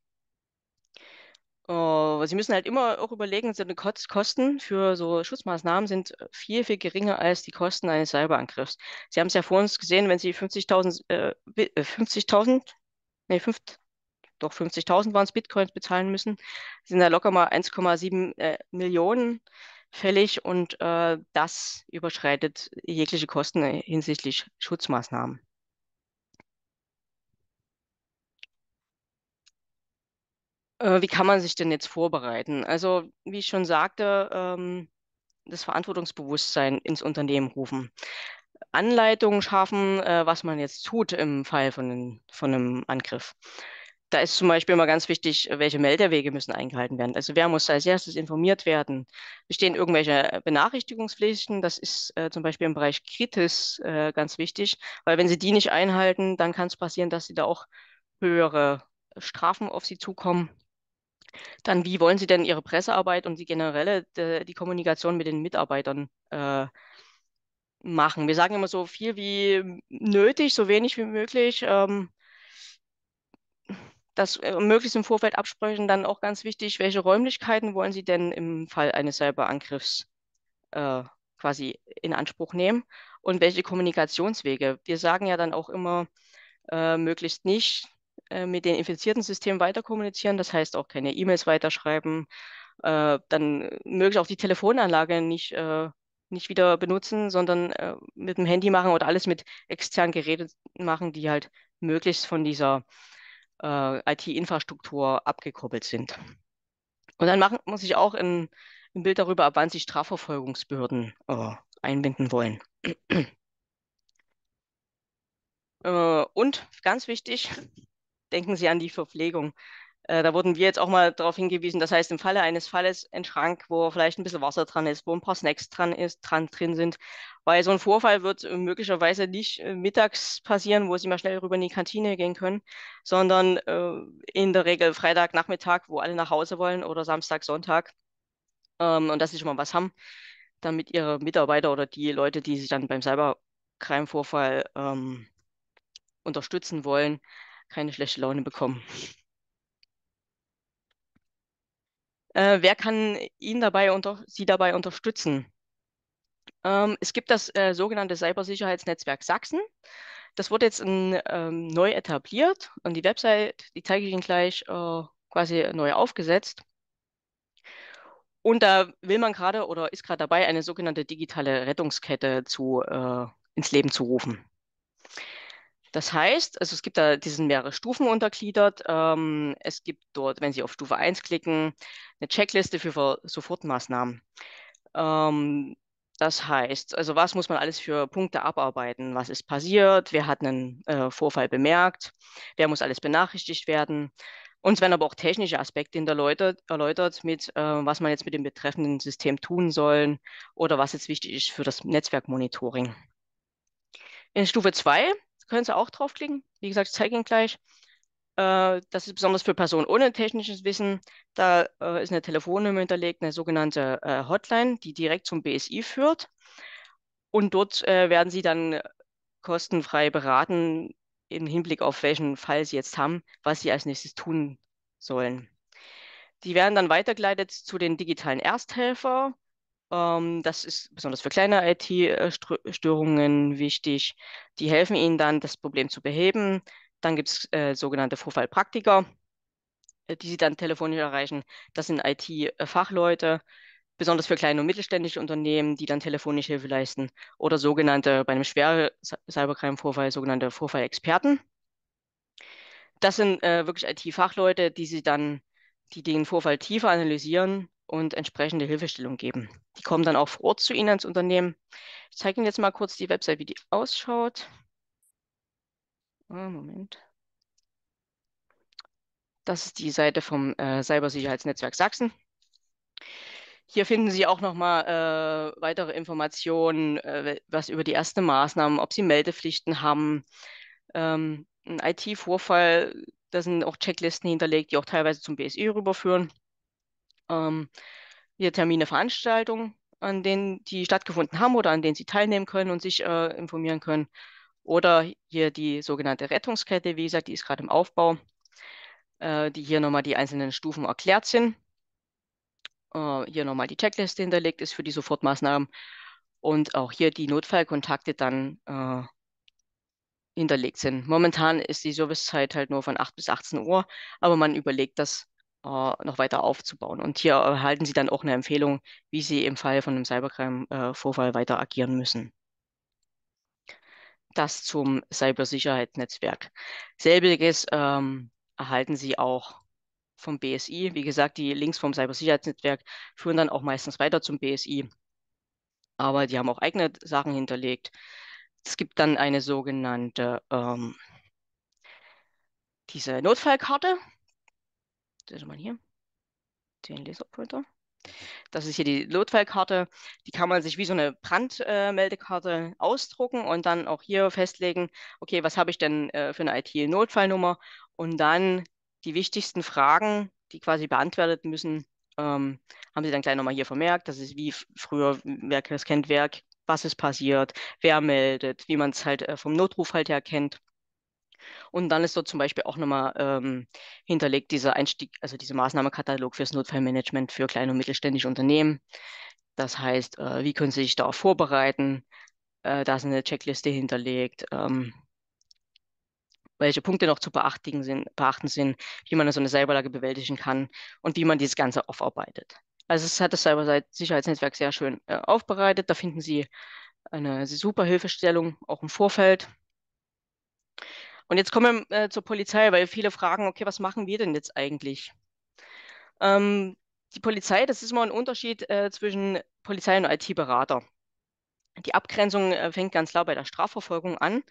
Äh, Sie müssen halt immer auch überlegen, sind die Kosten für so Schutzmaßnahmen sind viel, viel geringer als die Kosten eines Cyberangriffs. Sie haben es ja vor uns gesehen, wenn Sie 50.000, äh, 50.000, äh, nee, 5, doch 50.000 waren es Bitcoins bezahlen müssen, sind da locker mal 1,7 äh, Millionen fällig und äh, das überschreitet jegliche Kosten hinsichtlich Schutzmaßnahmen. Äh, wie kann man sich denn jetzt vorbereiten? Also, wie ich schon sagte, ähm, das Verantwortungsbewusstsein ins Unternehmen rufen. Anleitungen schaffen, äh, was man jetzt tut im Fall von, von einem Angriff. Da ist zum Beispiel immer ganz wichtig, welche Melderwege müssen eingehalten werden. Also wer muss als erstes informiert werden? Bestehen irgendwelche Benachrichtigungspflichten? Das ist äh, zum Beispiel im Bereich Kritis äh, ganz wichtig, weil wenn sie die nicht einhalten, dann kann es passieren, dass sie da auch höhere Strafen auf sie zukommen dann wie wollen Sie denn Ihre Pressearbeit und die generelle de, die Kommunikation mit den Mitarbeitern äh, machen? Wir sagen immer so viel wie nötig, so wenig wie möglich. Ähm, das äh, möglichst im Vorfeld absprechen, dann auch ganz wichtig, welche Räumlichkeiten wollen Sie denn im Fall eines Cyberangriffs äh, quasi in Anspruch nehmen und welche Kommunikationswege? Wir sagen ja dann auch immer, äh, möglichst nicht äh, mit den infizierten Systemen weiter kommunizieren, das heißt auch keine E-Mails weiterschreiben, äh, dann möglichst auch die Telefonanlage nicht, äh, nicht wieder benutzen, sondern äh, mit dem Handy machen oder alles mit externen Geräten machen, die halt möglichst von dieser äh, IT-Infrastruktur abgekoppelt sind. Und dann machen, muss ich auch ein, ein Bild darüber, ab wann sich Strafverfolgungsbehörden einbinden wollen. und ganz wichtig, denken Sie an die Verpflegung. Äh, da wurden wir jetzt auch mal darauf hingewiesen, das heißt, im Falle eines Falles ein Schrank, wo vielleicht ein bisschen Wasser dran ist, wo ein paar Snacks dran, ist, dran drin sind, weil so ein Vorfall wird äh, möglicherweise nicht äh, mittags passieren, wo Sie mal schnell rüber in die Kantine gehen können, sondern äh, in der Regel Freitagnachmittag, wo alle nach Hause wollen oder Samstag, Sonntag ähm, und dass Sie schon mal was haben, damit Ihre Mitarbeiter oder die Leute, die sich dann beim Cybercrime-Vorfall ähm, unterstützen wollen, keine schlechte Laune bekommen. Äh, wer kann ihn dabei unter, sie dabei unterstützen? Ähm, es gibt das äh, sogenannte Cybersicherheitsnetzwerk Sachsen. Das wurde jetzt in, ähm, neu etabliert und die Website, die zeige ich Ihnen gleich, äh, quasi neu aufgesetzt. Und da will man gerade oder ist gerade dabei, eine sogenannte digitale Rettungskette zu, äh, ins Leben zu rufen. Das heißt, also es gibt da, die sind mehrere Stufen untergliedert. Ähm, es gibt dort, wenn Sie auf Stufe 1 klicken, eine Checkliste für Sofortmaßnahmen. Ähm, das heißt, also was muss man alles für Punkte abarbeiten? Was ist passiert? Wer hat einen äh, Vorfall bemerkt? Wer muss alles benachrichtigt werden? Uns werden aber auch technische Aspekte erläutert, erläutert mit, äh, was man jetzt mit dem betreffenden System tun soll oder was jetzt wichtig ist für das Netzwerkmonitoring. In Stufe 2 können Sie auch draufklicken. Wie gesagt, ich zeige Ihnen gleich. Äh, das ist besonders für Personen ohne technisches Wissen. Da äh, ist eine Telefonnummer hinterlegt, eine sogenannte äh, Hotline, die direkt zum BSI führt. Und dort äh, werden Sie dann kostenfrei beraten im Hinblick auf welchen Fall Sie jetzt haben, was Sie als nächstes tun sollen. Die werden dann weitergeleitet zu den digitalen Ersthelfer ähm, das ist besonders für kleine IT-Störungen wichtig. Die helfen Ihnen dann, das Problem zu beheben. Dann gibt es äh, sogenannte Vorfallpraktiker, äh, die Sie dann telefonisch erreichen. Das sind IT-Fachleute, besonders für kleine und mittelständische Unternehmen, die dann telefonisch Hilfe leisten. Oder sogenannte, bei einem schweren Cybercrime-Vorfall, sogenannte Vorfallexperten. Das sind äh, wirklich IT-Fachleute, die die den Vorfall tiefer analysieren und entsprechende Hilfestellung geben. Die kommen dann auch vor Ort zu Ihnen ins Unternehmen. Ich zeige Ihnen jetzt mal kurz die Website, wie die ausschaut. Oh, Moment. Das ist die Seite vom äh, Cybersicherheitsnetzwerk Sachsen. Hier finden Sie auch nochmal äh, weitere Informationen, äh, was über die ersten Maßnahmen, ob Sie Meldepflichten haben, ähm, ein IT-Vorfall, da sind auch Checklisten hinterlegt, die auch teilweise zum BSI rüberführen ähm, hier Termine, Veranstaltungen, an denen die stattgefunden haben oder an denen sie teilnehmen können und sich äh, informieren können. Oder hier die sogenannte Rettungskette, wie gesagt, die ist gerade im Aufbau, äh, die hier nochmal die einzelnen Stufen erklärt sind. Äh, hier nochmal die Checkliste hinterlegt ist für die Sofortmaßnahmen und auch hier die Notfallkontakte dann äh, hinterlegt sind. Momentan ist die Servicezeit halt nur von 8 bis 18 Uhr, aber man überlegt das äh, noch weiter aufzubauen. Und hier erhalten äh, Sie dann auch eine Empfehlung, wie Sie im Fall von einem Cybercrime-Vorfall weiter agieren müssen. Das zum Cybersicherheitsnetzwerk. Selbiges ähm, erhalten Sie auch vom BSI. Wie gesagt, die Links vom Cybersicherheitsnetzwerk führen dann auch meistens weiter zum BSI. Aber die haben auch eigene Sachen hinterlegt. Es gibt dann eine sogenannte ähm, diese Notfallkarte, das mal hier, den Laserpointer. Das ist hier die Notfallkarte. Die kann man sich wie so eine Brandmeldekarte äh, ausdrucken und dann auch hier festlegen, okay, was habe ich denn äh, für eine IT-Notfallnummer? Und dann die wichtigsten Fragen, die quasi beantwortet müssen, ähm, haben sie dann gleich nochmal hier vermerkt. Das ist wie früher, wer das kennt, wer, was ist passiert, wer meldet, wie man es halt äh, vom Notruf halt her kennt. Und dann ist dort zum Beispiel auch nochmal ähm, hinterlegt dieser Einstieg, also dieser Maßnahmenkatalog fürs Notfallmanagement für kleine und mittelständische Unternehmen. Das heißt, äh, wie können Sie sich darauf vorbereiten? Äh, da ist eine Checkliste hinterlegt. Ähm, welche Punkte noch zu beachten sind, beachten sind, wie man so eine Cyberlage bewältigen kann und wie man dieses Ganze aufarbeitet. Also es hat das Cyber-Sicherheitsnetzwerk sehr schön äh, aufbereitet. Da finden Sie eine super Hilfestellung auch im Vorfeld und jetzt kommen wir äh, zur Polizei, weil viele fragen, okay, was machen wir denn jetzt eigentlich? Ähm, die Polizei, das ist mal ein Unterschied äh, zwischen Polizei und IT-Berater. Die Abgrenzung äh, fängt ganz klar bei der Strafverfolgung an.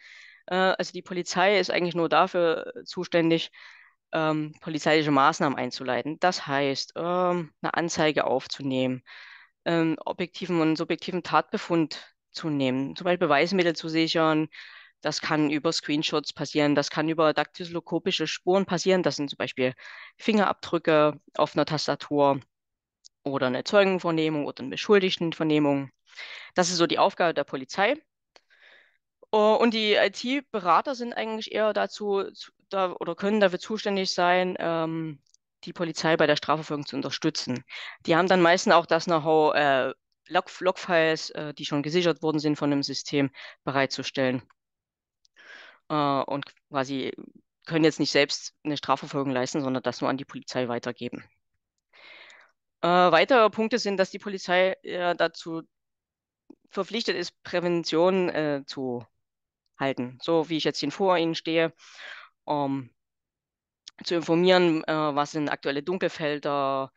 Äh, also die Polizei ist eigentlich nur dafür äh, zuständig, ähm, polizeiliche Maßnahmen einzuleiten. Das heißt, ähm, eine Anzeige aufzunehmen, ähm, objektiven und subjektiven Tatbefund zu nehmen, zum Beispiel Beweismittel zu sichern, das kann über Screenshots passieren, das kann über daktyloskopische Spuren passieren. Das sind zum Beispiel Fingerabdrücke auf einer Tastatur oder eine Zeugenvernehmung oder eine Beschuldigtenvernehmung. Das ist so die Aufgabe der Polizei. Äh, und die IT-Berater sind eigentlich eher dazu da, oder können dafür zuständig sein, ähm, die Polizei bei der Strafverfolgung zu unterstützen. Die haben dann meistens auch das Know-how, äh, Log Logfiles, äh, die schon gesichert worden sind von dem System, bereitzustellen äh, und quasi können jetzt nicht selbst eine Strafverfolgung leisten, sondern das nur an die Polizei weitergeben. Äh, weitere Punkte sind, dass die Polizei äh, dazu verpflichtet ist, Prävention äh, zu halten. So wie ich jetzt hier vor Ihnen stehe, ähm, zu informieren, äh, was sind aktuelle Dunkelfelder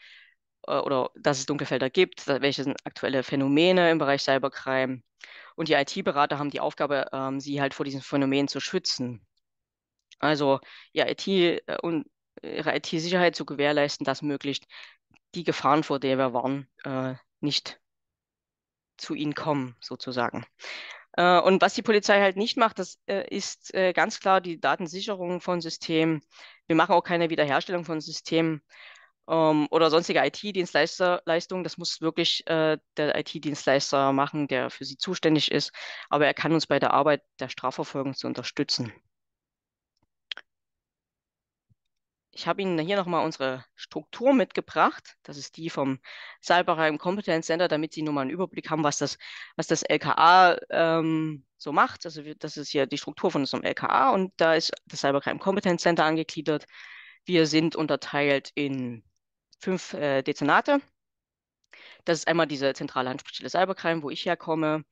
äh, oder dass es Dunkelfelder gibt, welche sind aktuelle Phänomene im Bereich Cybercrime und die IT-Berater haben die Aufgabe, ähm, sie halt vor diesem Phänomen zu schützen. Also ja, IT äh, und ihre IT-Sicherheit zu gewährleisten, dass möglichst die Gefahren, vor denen wir waren, äh, nicht zu ihnen kommen, sozusagen. Äh, und was die Polizei halt nicht macht, das äh, ist äh, ganz klar die Datensicherung von Systemen. Wir machen auch keine Wiederherstellung von Systemen ähm, oder sonstige IT-Dienstleistungen. Das muss wirklich äh, der IT-Dienstleister machen, der für sie zuständig ist. Aber er kann uns bei der Arbeit der Strafverfolgung zu unterstützen. Ich habe Ihnen hier nochmal unsere Struktur mitgebracht. Das ist die vom Cybercrime Competence Center, damit Sie nochmal einen Überblick haben, was das, was das LKA ähm, so macht. Also das ist hier die Struktur von unserem LKA und da ist das Cybercrime Competence Center angegliedert. Wir sind unterteilt in fünf äh, Dezernate. Das ist einmal diese zentrale Ansprechstelle Cybercrime, wo ich herkomme,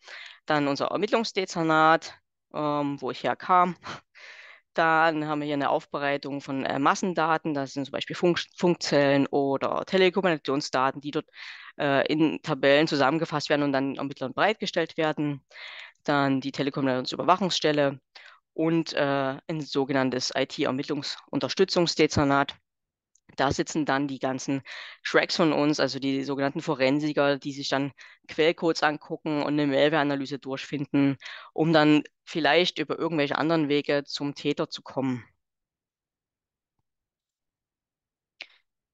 dann unser Ermittlungsdezernat, ähm, wo ich herkam. Dann haben wir hier eine Aufbereitung von äh, Massendaten, das sind zum Beispiel Funk Funkzellen oder Telekommunikationsdaten, die dort äh, in Tabellen zusammengefasst werden und dann Ermittlern bereitgestellt werden. Dann die Telekommunikationsüberwachungsstelle und äh, ein sogenanntes IT-Ermittlungsunterstützungsdezernat, da sitzen dann die ganzen Tracks von uns, also die sogenannten Forensiker, die sich dann Quellcodes angucken und eine Malware-Analyse durchfinden, um dann vielleicht über irgendwelche anderen Wege zum Täter zu kommen.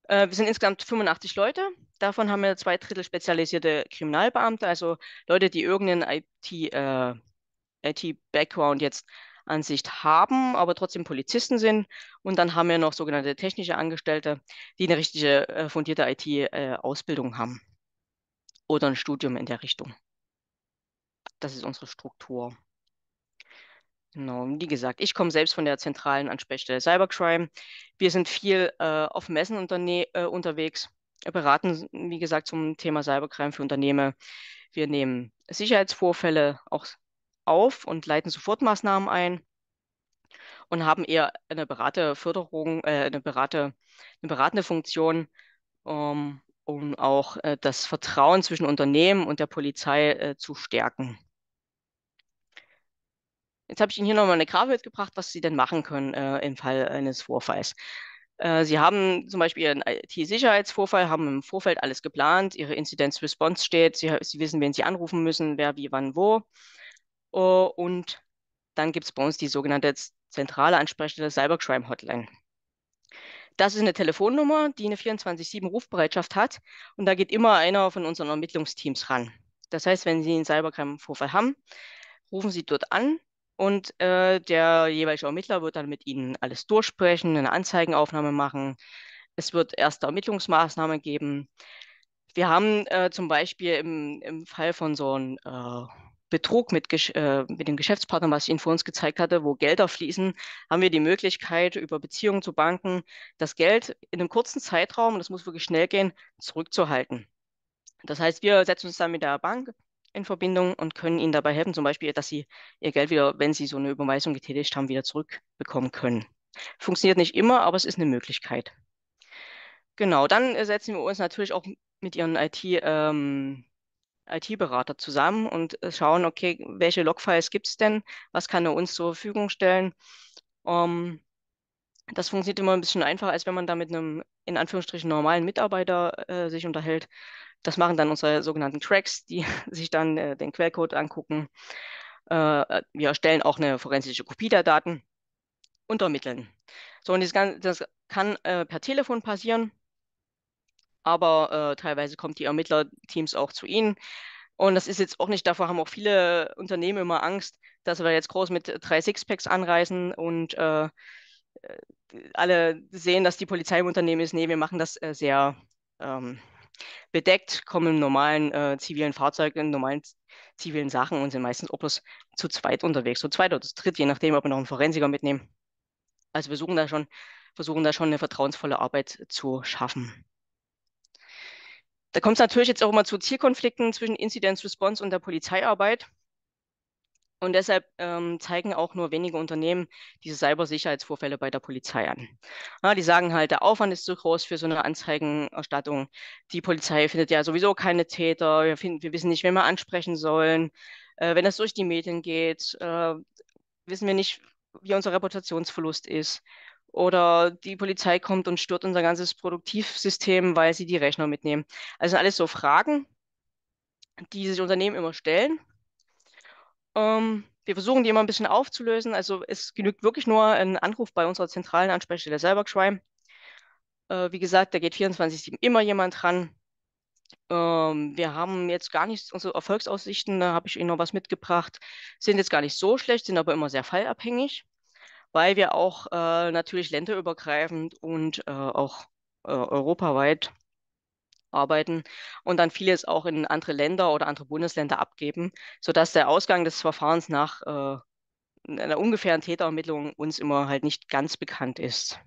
Äh, wir sind insgesamt 85 Leute. Davon haben wir zwei Drittel spezialisierte Kriminalbeamte, also Leute, die irgendeinen IT, äh, IT-Background jetzt Ansicht haben, aber trotzdem Polizisten sind. Und dann haben wir noch sogenannte technische Angestellte, die eine richtige äh, fundierte IT-Ausbildung äh, haben oder ein Studium in der Richtung. Das ist unsere Struktur. Genau, wie gesagt, ich komme selbst von der zentralen Ansprechstelle Cybercrime. Wir sind viel äh, auf Messen äh, unterwegs, beraten, wie gesagt, zum Thema Cybercrime für Unternehmen. Wir nehmen Sicherheitsvorfälle, auch auf und leiten Sofortmaßnahmen ein und haben eher eine Beraterförderung, äh, eine, Berater, eine beratende Funktion, ähm, um auch äh, das Vertrauen zwischen Unternehmen und der Polizei äh, zu stärken. Jetzt habe ich Ihnen hier nochmal eine Grafik mitgebracht, was Sie denn machen können äh, im Fall eines Vorfalls. Äh, Sie haben zum Beispiel Ihren IT-Sicherheitsvorfall, haben im Vorfeld alles geplant, Ihre Incident-Response steht, Sie, Sie, wissen, wen Sie anrufen müssen, wer, wie, wann, wo. Uh, und dann gibt es bei uns die sogenannte zentrale Ansprechstelle Cybercrime Hotline. Das ist eine Telefonnummer, die eine 24-7 Rufbereitschaft hat und da geht immer einer von unseren Ermittlungsteams ran. Das heißt, wenn Sie einen Cybercrime-Vorfall haben, rufen Sie dort an und äh, der jeweilige Ermittler wird dann mit Ihnen alles durchsprechen, eine Anzeigenaufnahme machen. Es wird erste Ermittlungsmaßnahmen geben. Wir haben äh, zum Beispiel im, im Fall von so einem äh, Betrug mit, äh, mit dem Geschäftspartner, was ich Ihnen vor uns gezeigt hatte, wo Gelder fließen, haben wir die Möglichkeit, über Beziehungen zu Banken das Geld in einem kurzen Zeitraum, das muss wirklich schnell gehen, zurückzuhalten. Das heißt, wir setzen uns dann mit der Bank in Verbindung und können Ihnen dabei helfen, zum Beispiel, dass Sie Ihr Geld wieder, wenn Sie so eine Überweisung getätigt haben, wieder zurückbekommen können. Funktioniert nicht immer, aber es ist eine Möglichkeit. Genau, dann äh, setzen wir uns natürlich auch mit Ihren IT- ähm, IT-Berater zusammen und äh, schauen, okay, welche Logfiles gibt es denn, was kann er uns zur Verfügung stellen. Um, ähm, das funktioniert immer ein bisschen einfacher, als wenn man da mit einem in Anführungsstrichen normalen Mitarbeiter äh, sich unterhält. Das machen dann unsere sogenannten Tracks, die [LAUGHS] sich dann äh, den Quellcode angucken. Äh, äh wir erstellen auch eine forensische Kopie der Daten und ermitteln. So, und das, das kann äh, per Telefon passieren aber äh, teilweise kommen die Ermittlerteams auch zu ihnen. Und das ist jetzt auch nicht, davor haben auch viele Unternehmen immer Angst, dass wir jetzt groß mit drei Sixpacks anreisen und äh, äh, alle sehen, dass die Polizei im Unternehmen ist. Nee, wir machen das äh, sehr ähm, bedeckt, kommen im normalen äh, zivilen Fahrzeug, in normalen zivilen Sachen und sind meistens auch bloß zu zweit unterwegs, zu zweit oder zu dritt, je nachdem, ob wir noch einen Forensiker mitnehmen. Also wir suchen da schon, versuchen da schon eine vertrauensvolle Arbeit zu schaffen. Da kommt es natürlich jetzt auch immer zu Zielkonflikten zwischen Incidence Response und der Polizeiarbeit. Und deshalb ähm, zeigen auch nur wenige Unternehmen diese Cybersicherheitsvorfälle bei der Polizei an. Ja, die sagen halt, der Aufwand ist zu groß für so eine Anzeigenerstattung. Die Polizei findet ja sowieso keine Täter. Wir, finden, wir wissen nicht, wen wir ansprechen sollen. Äh, wenn das durch die Medien geht, äh, wissen wir nicht, wie unser Reputationsverlust ist. Oder die Polizei kommt und stört unser ganzes Produktivsystem, weil sie die Rechner mitnehmen. Also sind alles so Fragen, die sich Unternehmen immer stellen. Ähm, wir versuchen die immer ein bisschen aufzulösen. Also es genügt wirklich nur ein Anruf bei unserer zentralen Ansprechstelle Cybercrime. Äh, wie gesagt, da geht 24-7 immer jemand dran. Ähm, wir haben jetzt gar nicht unsere Erfolgsaussichten, da habe ich Ihnen noch was mitgebracht, sind jetzt gar nicht so schlecht, sind aber immer sehr fallabhängig weil wir auch äh, natürlich länderübergreifend und äh, auch äh, europaweit arbeiten und dann vieles auch in andere Länder oder andere Bundesländer abgeben, sodass der Ausgang des Verfahrens nach äh, einer ungefähren Täterermittlung uns immer halt nicht ganz bekannt ist.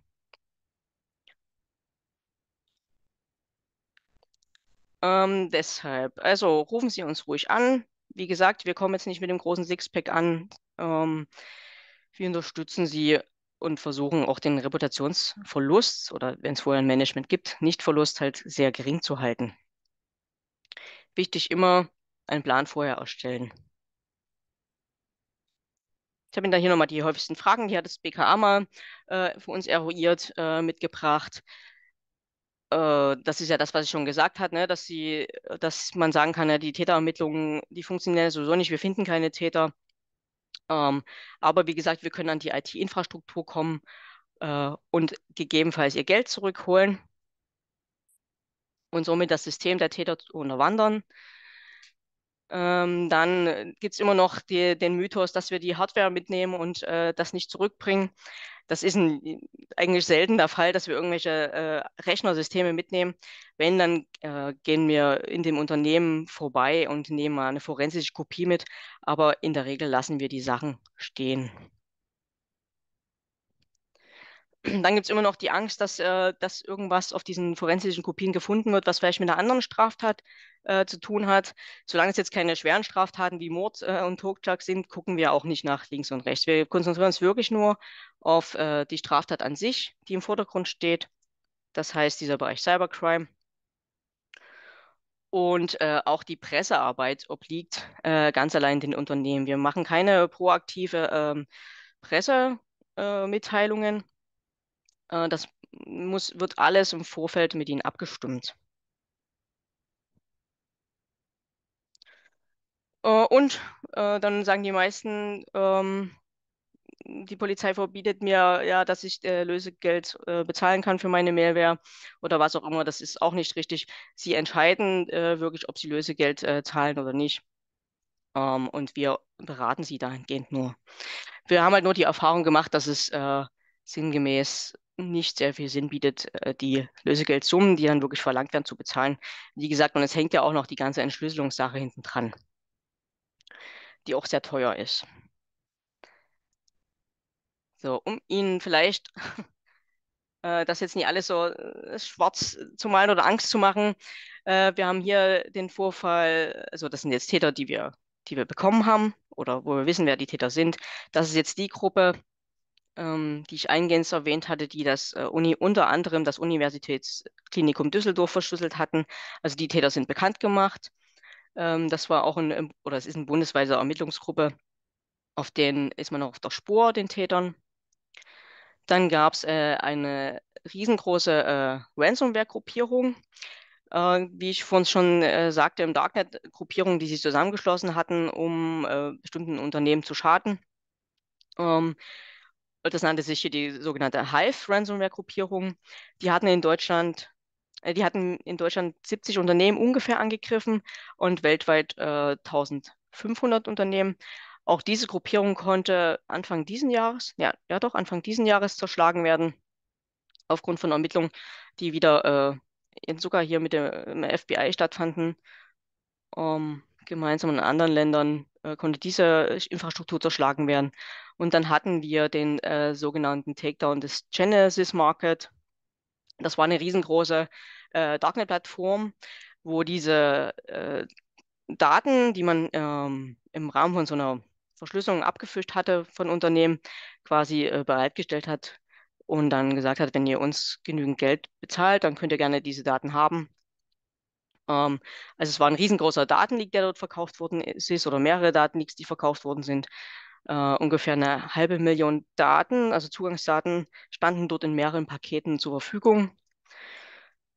Ähm, deshalb, also rufen Sie uns ruhig an. Wie gesagt, wir kommen jetzt nicht mit dem großen Sixpack an. Ähm, wir unterstützen sie und versuchen auch den Reputationsverlust oder wenn es vorher ein Management gibt, Nichtverlust halt sehr gering zu halten. Wichtig immer einen Plan vorher erstellen. Ich habe Ihnen da hier nochmal die häufigsten Fragen, die hat das BKA mal äh, für uns eruiert, äh, mitgebracht äh, das ist ja das, was ich schon gesagt habe, ne? dass, sie, dass man sagen kann, ja, ne, die Täterermittlungen, die funktionieren sowieso nicht, wir finden keine Täter. Ähm, aber wie gesagt, wir können an die IT-Infrastruktur kommen äh, und gegebenenfalls ihr Geld zurückholen und somit das System der Täter unterwandern. Ähm, dann gibt es immer noch die, den Mythos, dass wir die Hardware mitnehmen und äh, das nicht zurückbringen das ist ein äh, eigentlich seltener Fall, dass wir irgendwelche äh, Rechnersysteme mitnehmen. Wenn, dann äh, gehen wir in dem Unternehmen vorbei und nehmen mal eine forensische Kopie mit, aber in der Regel lassen wir die Sachen stehen. Dann gibt es immer noch die Angst, dass, äh, dass irgendwas auf diesen forensischen Kopien gefunden wird, was vielleicht mit einer anderen Straftat äh, zu tun hat. Solange es jetzt keine schweren Straftaten wie Mord äh, und Totschlag sind, gucken wir auch nicht nach links und rechts. Wir konzentrieren uns wirklich nur auf äh, die Straftat an sich, die im Vordergrund steht. Das heißt, dieser Bereich Cybercrime. Und äh, auch die Pressearbeit obliegt äh, ganz allein den Unternehmen. Wir machen keine proaktive ähm, Pressemitteilungen äh, das muss, wird alles im Vorfeld mit Ihnen abgestimmt. Äh, und äh, dann sagen die meisten, ähm, die Polizei verbietet mir ja, dass ich äh, Lösegeld äh, bezahlen kann für meine Mehrwehr oder was auch immer. Das ist auch nicht richtig. Sie entscheiden äh, wirklich, ob sie Lösegeld zahlen oder nicht. Ähm, und wir beraten sie dahingehend nur. Wir haben halt nur die Erfahrung gemacht, dass es sinngemäß nicht sehr viel Sinn bietet, äh, die Lösegeldsummen, die dann wirklich verlangt werden, zu bezahlen. Wie gesagt, und es hängt ja auch noch die ganze Entschlüsselungssache hinten dran, die auch sehr teuer ist. So, um Ihnen vielleicht [LAUGHS] äh, das jetzt nicht alles so äh, schwarz zu malen oder Angst zu machen, äh, wir haben hier den Vorfall, also das sind jetzt Täter, die wir, die wir bekommen haben oder wo wir wissen, wer die Täter sind. Das ist jetzt die Gruppe, ähm, die ich eingehend erwähnt hatte, die das äh, Uni unter anderem das Universitätsklinikum Düsseldorf verschlüsselt hatten. Also die Täter sind bekannt gemacht. Ähm, das war auch ein, ähm, oder es ist eine bundesweite Ermittlungsgruppe, auf denen ist man auch auf der Spur, den Tätern. Dann gab es äh, eine riesengroße äh, Ransomware-Gruppierung, äh, wie ich vorhin schon äh, sagte, im Darknet Gruppierungen, die sich zusammengeschlossen hatten, um äh, bestimmten Unternehmen zu schaden. Ähm, das nannte sich hier die sogenannte Hive-Ransomware-Gruppierung. Die hatten in Deutschland, äh, die hatten in Deutschland 70 Unternehmen ungefähr angegriffen und weltweit äh, 1500 Unternehmen. Auch diese Gruppierung konnte Anfang diesen Jahres, ja, ja doch, Anfang diesen Jahres zerschlagen werden, aufgrund von Ermittlungen, die wieder äh, sogar hier mit dem FBI stattfanden, ähm, gemeinsam in anderen Ländern äh, konnte diese äh, Infrastruktur zerschlagen werden. Und dann hatten wir den äh, sogenannten Takedown des Genesis Market. Das war eine riesengroße äh, Darknet-Plattform, wo diese äh, Daten, die man ähm, im Rahmen von so einer Verschlüsselung abgefischt hatte von Unternehmen, quasi äh, bereitgestellt hat und dann gesagt hat, wenn ihr uns genügend Geld bezahlt, dann könnt ihr gerne diese Daten haben. Ähm, also es war ein riesengroßer Datenleak, der dort verkauft worden ist, oder mehrere Datenleaks, die verkauft worden sind. Äh, ungefähr eine halbe Million Daten, also Zugangsdaten, standen dort in mehreren Paketen zur Verfügung.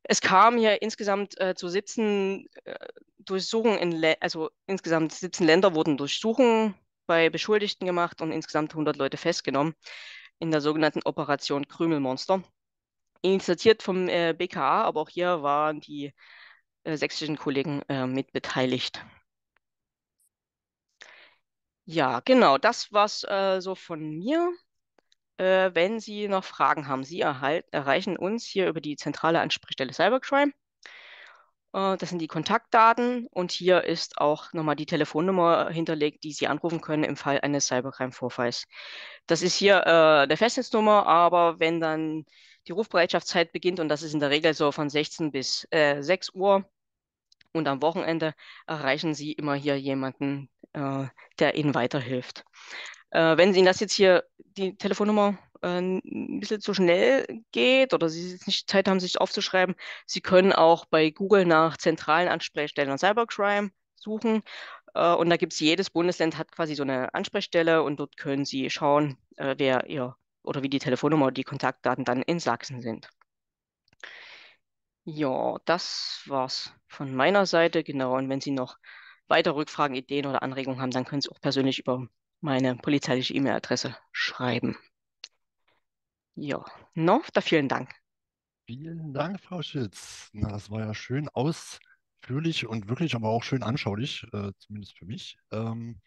Es kam hier insgesamt äh, zu 17 äh, Durchsuchungen, in also insgesamt 17 Länder wurden Durchsuchungen bei Beschuldigten gemacht und insgesamt 100 Leute festgenommen in der sogenannten Operation Krümelmonster. Initiiert vom äh, BKA, aber auch hier waren die äh, sächsischen Kollegen äh, beteiligt. Ja, genau, das war's äh, so von mir. Äh, wenn Sie noch Fragen haben, Sie erreichen uns hier über die zentrale Ansprechstelle Cybercrime. Äh, das sind die Kontaktdaten und hier ist auch nochmal die Telefonnummer hinterlegt, die Sie anrufen können im Fall eines Cybercrime-Vorfalls. Das ist hier äh, eine Festnetznummer, aber wenn dann die Rufbereitschaftszeit beginnt und das ist in der Regel so von 16 bis 6 äh, Uhr, und am Wochenende erreichen Sie immer hier jemanden, äh, der Ihnen weiterhilft. Äh, wenn Ihnen das jetzt hier die Telefonnummer ein äh, bisschen zu schnell geht oder Sie nicht Zeit haben, sich aufzuschreiben, Sie können auch bei Google nach zentralen Ansprechstellen und Cybercrime suchen. Äh, und da gibt es jedes Bundesland hat quasi so eine Ansprechstelle und dort können Sie schauen, äh, wer Ihr oder wie die Telefonnummer und die Kontaktdaten dann in Sachsen sind. Ja, das war's von meiner Seite. Genau. Und wenn Sie noch weitere Rückfragen, Ideen oder Anregungen haben, dann können Sie auch persönlich über meine polizeiliche E-Mail-Adresse schreiben. Ja, noch da vielen Dank. Vielen Dank, Frau Schütz. Na, das war ja schön ausführlich und wirklich aber auch schön anschaulich, äh, zumindest für mich. Ähm,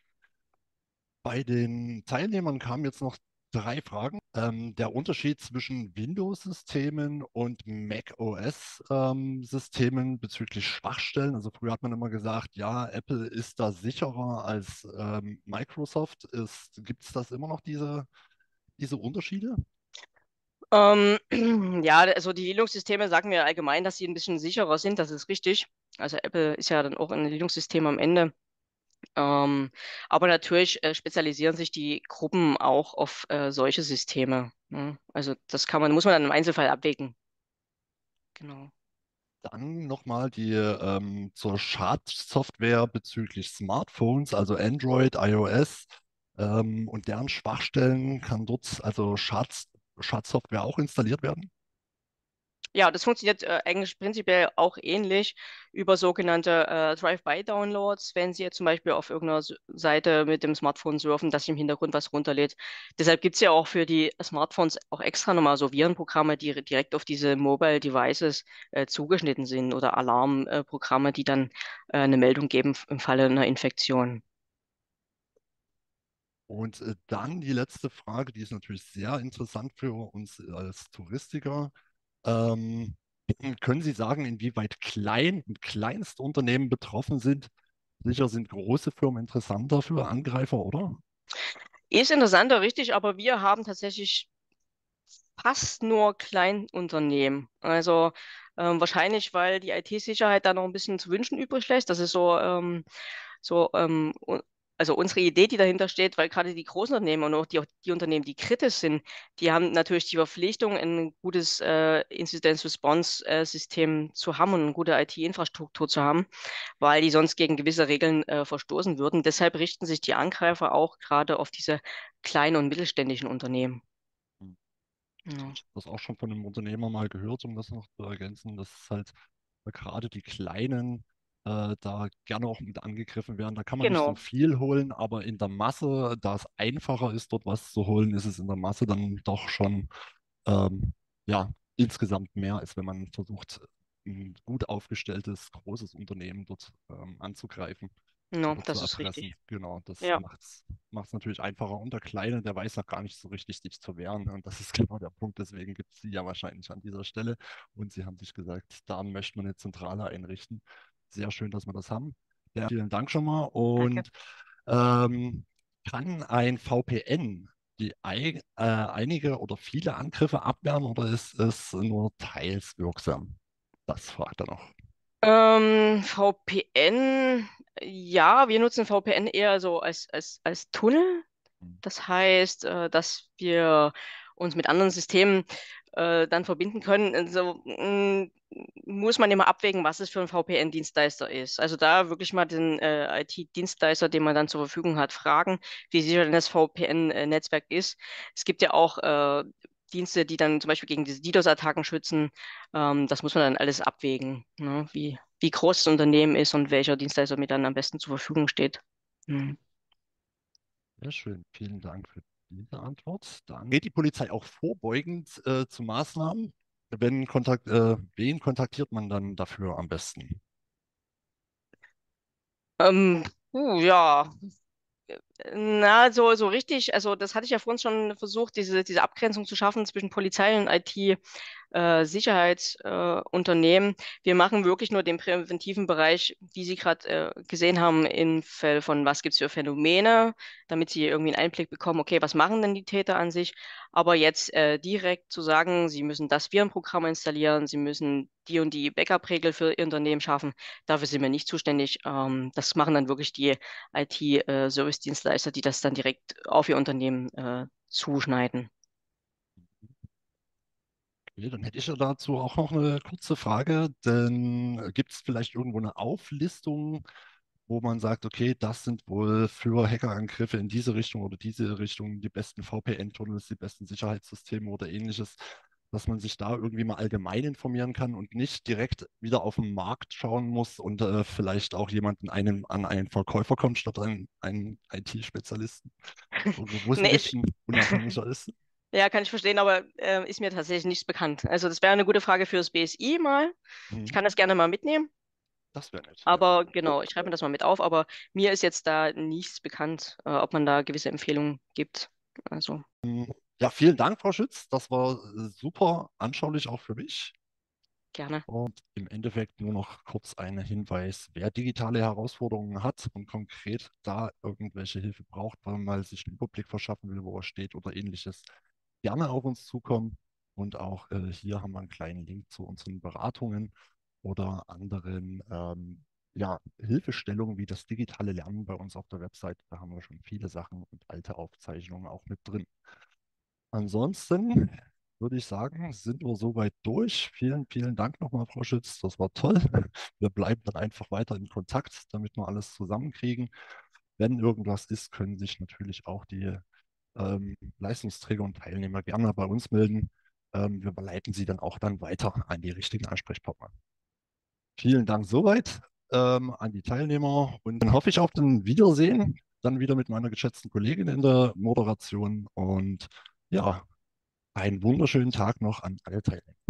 bei den Teilnehmern kamen jetzt noch drei Fragen ähm, der Unterschied zwischen Windows-Systemen und macOS-Systemen ähm, bezüglich Schwachstellen. Also früher hat man immer gesagt, ja, Apple ist da sicherer als ähm, Microsoft. Gibt es das immer noch, diese, diese Unterschiede? Ähm, [CLEARS THROAT] ja, also die Linux-Systeme sagen wir allgemein, dass sie ein bisschen sicherer sind, das ist richtig. Also Apple ist ja dann auch ein Linux-System am Ende. Ähm, aber natürlich äh, spezialisieren sich die Gruppen auch auf äh, solche Systeme. Ne? Also das kann man, muss man dann im Einzelfall abwägen. Genau. Dann nochmal die ähm, zur Schadsoftware bezüglich Smartphones, also Android, iOS ähm, und deren Schwachstellen kann dort also Schadsoftware auch installiert werden? ja, das funktioniert äh, eigentlich prinzipiell auch ähnlich über sogenannte äh, Drive-by-Downloads, wenn Sie jetzt zum Beispiel auf irgendeiner Seite mit dem Smartphone surfen, dass sich im Hintergrund was runterlädt. Deshalb gibt es ja auch für die Smartphones auch extra nochmal so Virenprogramme, die direkt auf diese Mobile Devices äh, zugeschnitten sind oder Alarmprogramme, äh, die dann äh, eine Meldung geben im Falle einer Infektion. Und äh, dann die letzte Frage, die ist natürlich sehr interessant für uns als Touristiker. Ähm, [CLEARS THROAT] können Sie sagen, inwieweit Klein- und Kleinstunternehmen betroffen sind? Sicher sind große Firmen interessanter für Angreifer, oder? Ist interessanter, richtig, aber wir haben tatsächlich fast nur Kleinunternehmen. Also ähm, wahrscheinlich, weil die IT-Sicherheit da noch ein bisschen zu wünschen übrig lässt. Das ist so, ähm, so ähm, also unsere Idee, die dahinter steht, weil gerade die großen Unternehmen und auch die, die Unternehmen, die kritisch sind, die haben natürlich die Verpflichtung, ein gutes äh, Incident-Response-System äh, zu haben und eine gute IT-Infrastruktur zu haben, weil die sonst gegen gewisse Regeln äh, verstoßen würden. Deshalb richten sich die Angreifer auch gerade auf diese kleinen und mittelständischen Unternehmen. Hm. Ich habe das auch schon von einem Unternehmer mal gehört, um das noch zu ergänzen, dass es halt äh, gerade die kleinen äh, da gerne auch mit angegriffen werden. Da kann man genau. nicht so genau. viel holen, aber in der Masse, da es einfacher ist, dort was zu holen, ist es in der Masse dann doch schon ähm, ja, insgesamt mehr, als wenn man versucht, ein gut aufgestelltes, großes Unternehmen dort ähm, anzugreifen. No, das ist richtig. Genau, das ja. macht es natürlich einfacher. Und der Kleine, der weiß noch gar nicht so richtig, sich zu wehren. Und das ist [LAUGHS] genau der Punkt. Deswegen gibt es sie ja wahrscheinlich an dieser Stelle. Und sie haben sich gesagt, da möchte man eine Zentrale einrichten. Sehr schön, dass wir das haben. Ja, vielen Dank schon mal. Und ähm, kann ein VPN die ein, äh, einige oder viele Angriffe abwehren oder ist es nur teils wirksam? Das fragt er noch. Ähm, VPN, ja, wir nutzen VPN eher so als, als, als Tunnel. Hm. Das heißt, äh, dass wir uns mit anderen Systemen äh, dann verbinden können. Also mm, muss man immer abwägen, was es für ein VPN-Dienstleister ist. Also da wirklich mal den äh, IT-Dienstleister, den man dann zur Verfügung hat, fragen, wie sicher denn das VPN-Netzwerk ist. Es gibt ja auch äh, Dienste, die dann zum Beispiel gegen diese DDoS-Attacken schützen. Ähm, das muss man dann alles abwägen, ne? wie, wie groß das Unternehmen ist und welcher Dienstleister mir dann am besten zur Verfügung steht. Hm. Sehr schön, vielen Dank für diese Antwort. Dann geht die Polizei auch vorbeugend äh, zu Maßnahmen. Wenn Kontakt, äh, wen kontaktiert man dann dafür am besten? Ähm, uh, ja. Na, so, so richtig, also das hatte ich ja vorhin schon versucht, diese, diese Abgrenzung zu schaffen zwischen Polizei und IT äh, Sicherheitsunternehmen. Äh, wir machen wirklich nur den präventiven Bereich, wie Sie gerade äh, gesehen haben, im Fall von was gibt es für Phänomene, damit Sie irgendwie einen Einblick bekommen, okay, was machen denn die Täter an sich? Aber jetzt äh, direkt zu sagen, Sie müssen das Virenprogramm installieren, Sie müssen die und die Backup-Regel für Ihr Unternehmen schaffen, dafür sind wir nicht zuständig. Ähm, das machen dann wirklich die IT-Service-Dienstleister, äh, die das dann direkt auf Ihr Unternehmen äh, zuschneiden. Okay, dann hätte ich ja dazu auch noch eine kurze Frage. Denn äh, gibt es vielleicht irgendwo eine Auflistung, wo man sagt, okay, das sind wohl für Hackerangriffe in diese Richtung oder diese Richtung die besten VPN-Tunnels, die besten Sicherheitssysteme oder ähnliches, dass man sich da irgendwie mal allgemein informieren kann und nicht direkt wieder auf den Markt schauen muss und äh, vielleicht auch jemanden einem, an einen Verkäufer kommt, statt an einen IT-Spezialisten. wo So [LAUGHS] nee, unabhängiger ist. Ja, kann ich verstehen, aber äh, ist mir tatsächlich nichts bekannt. Also das wäre eine gute Frage für das BSI mal. Mhm. Ich kann das gerne mal mitnehmen. Das wäre nett. Aber ja. genau, ich schreibe mir das mal mit auf, aber mir ist jetzt da nichts bekannt, äh, ob man da gewisse Empfehlungen gibt. Also. Mhm. Ja, vielen Dank, Frau Schütz. Das war äh, super anschaulich auch für mich. Gerne. Und im Endeffekt nur noch kurz ein Hinweis, wer digitale Herausforderungen hat und konkret da irgendwelche Hilfe braucht, weil man mal sich einen Überblick verschaffen will, wo er steht oder ähnliches, gerne auf uns zukommen. Und auch äh, hier haben wir einen kleinen Link zu unseren Beratungen oder anderen ähm, ja, Hilfestellungen wie das digitale Lernen bei uns auf der Website. Da haben wir schon viele Sachen und alte Aufzeichnungen auch mit drin. Ansonsten würde ich sagen, sind wir soweit durch. Vielen, vielen Dank nochmal, Frau Schütz. Das war toll. Wir bleiben dann einfach weiter in Kontakt, damit wir alles zusammenkriegen. Wenn irgendwas ist, können sich natürlich auch die ähm, Leistungsträger und Teilnehmer gerne bei uns melden. Ähm, wir leiten sie dann auch dann weiter an die richtigen Ansprechpartner. Vielen Dank soweit ähm, an die Teilnehmer und dann hoffe ich auf ein Wiedersehen, dann wieder mit meiner geschätzten Kollegin in der Moderation und ja, einen wunderschönen Tag noch an alle Teilnehmer.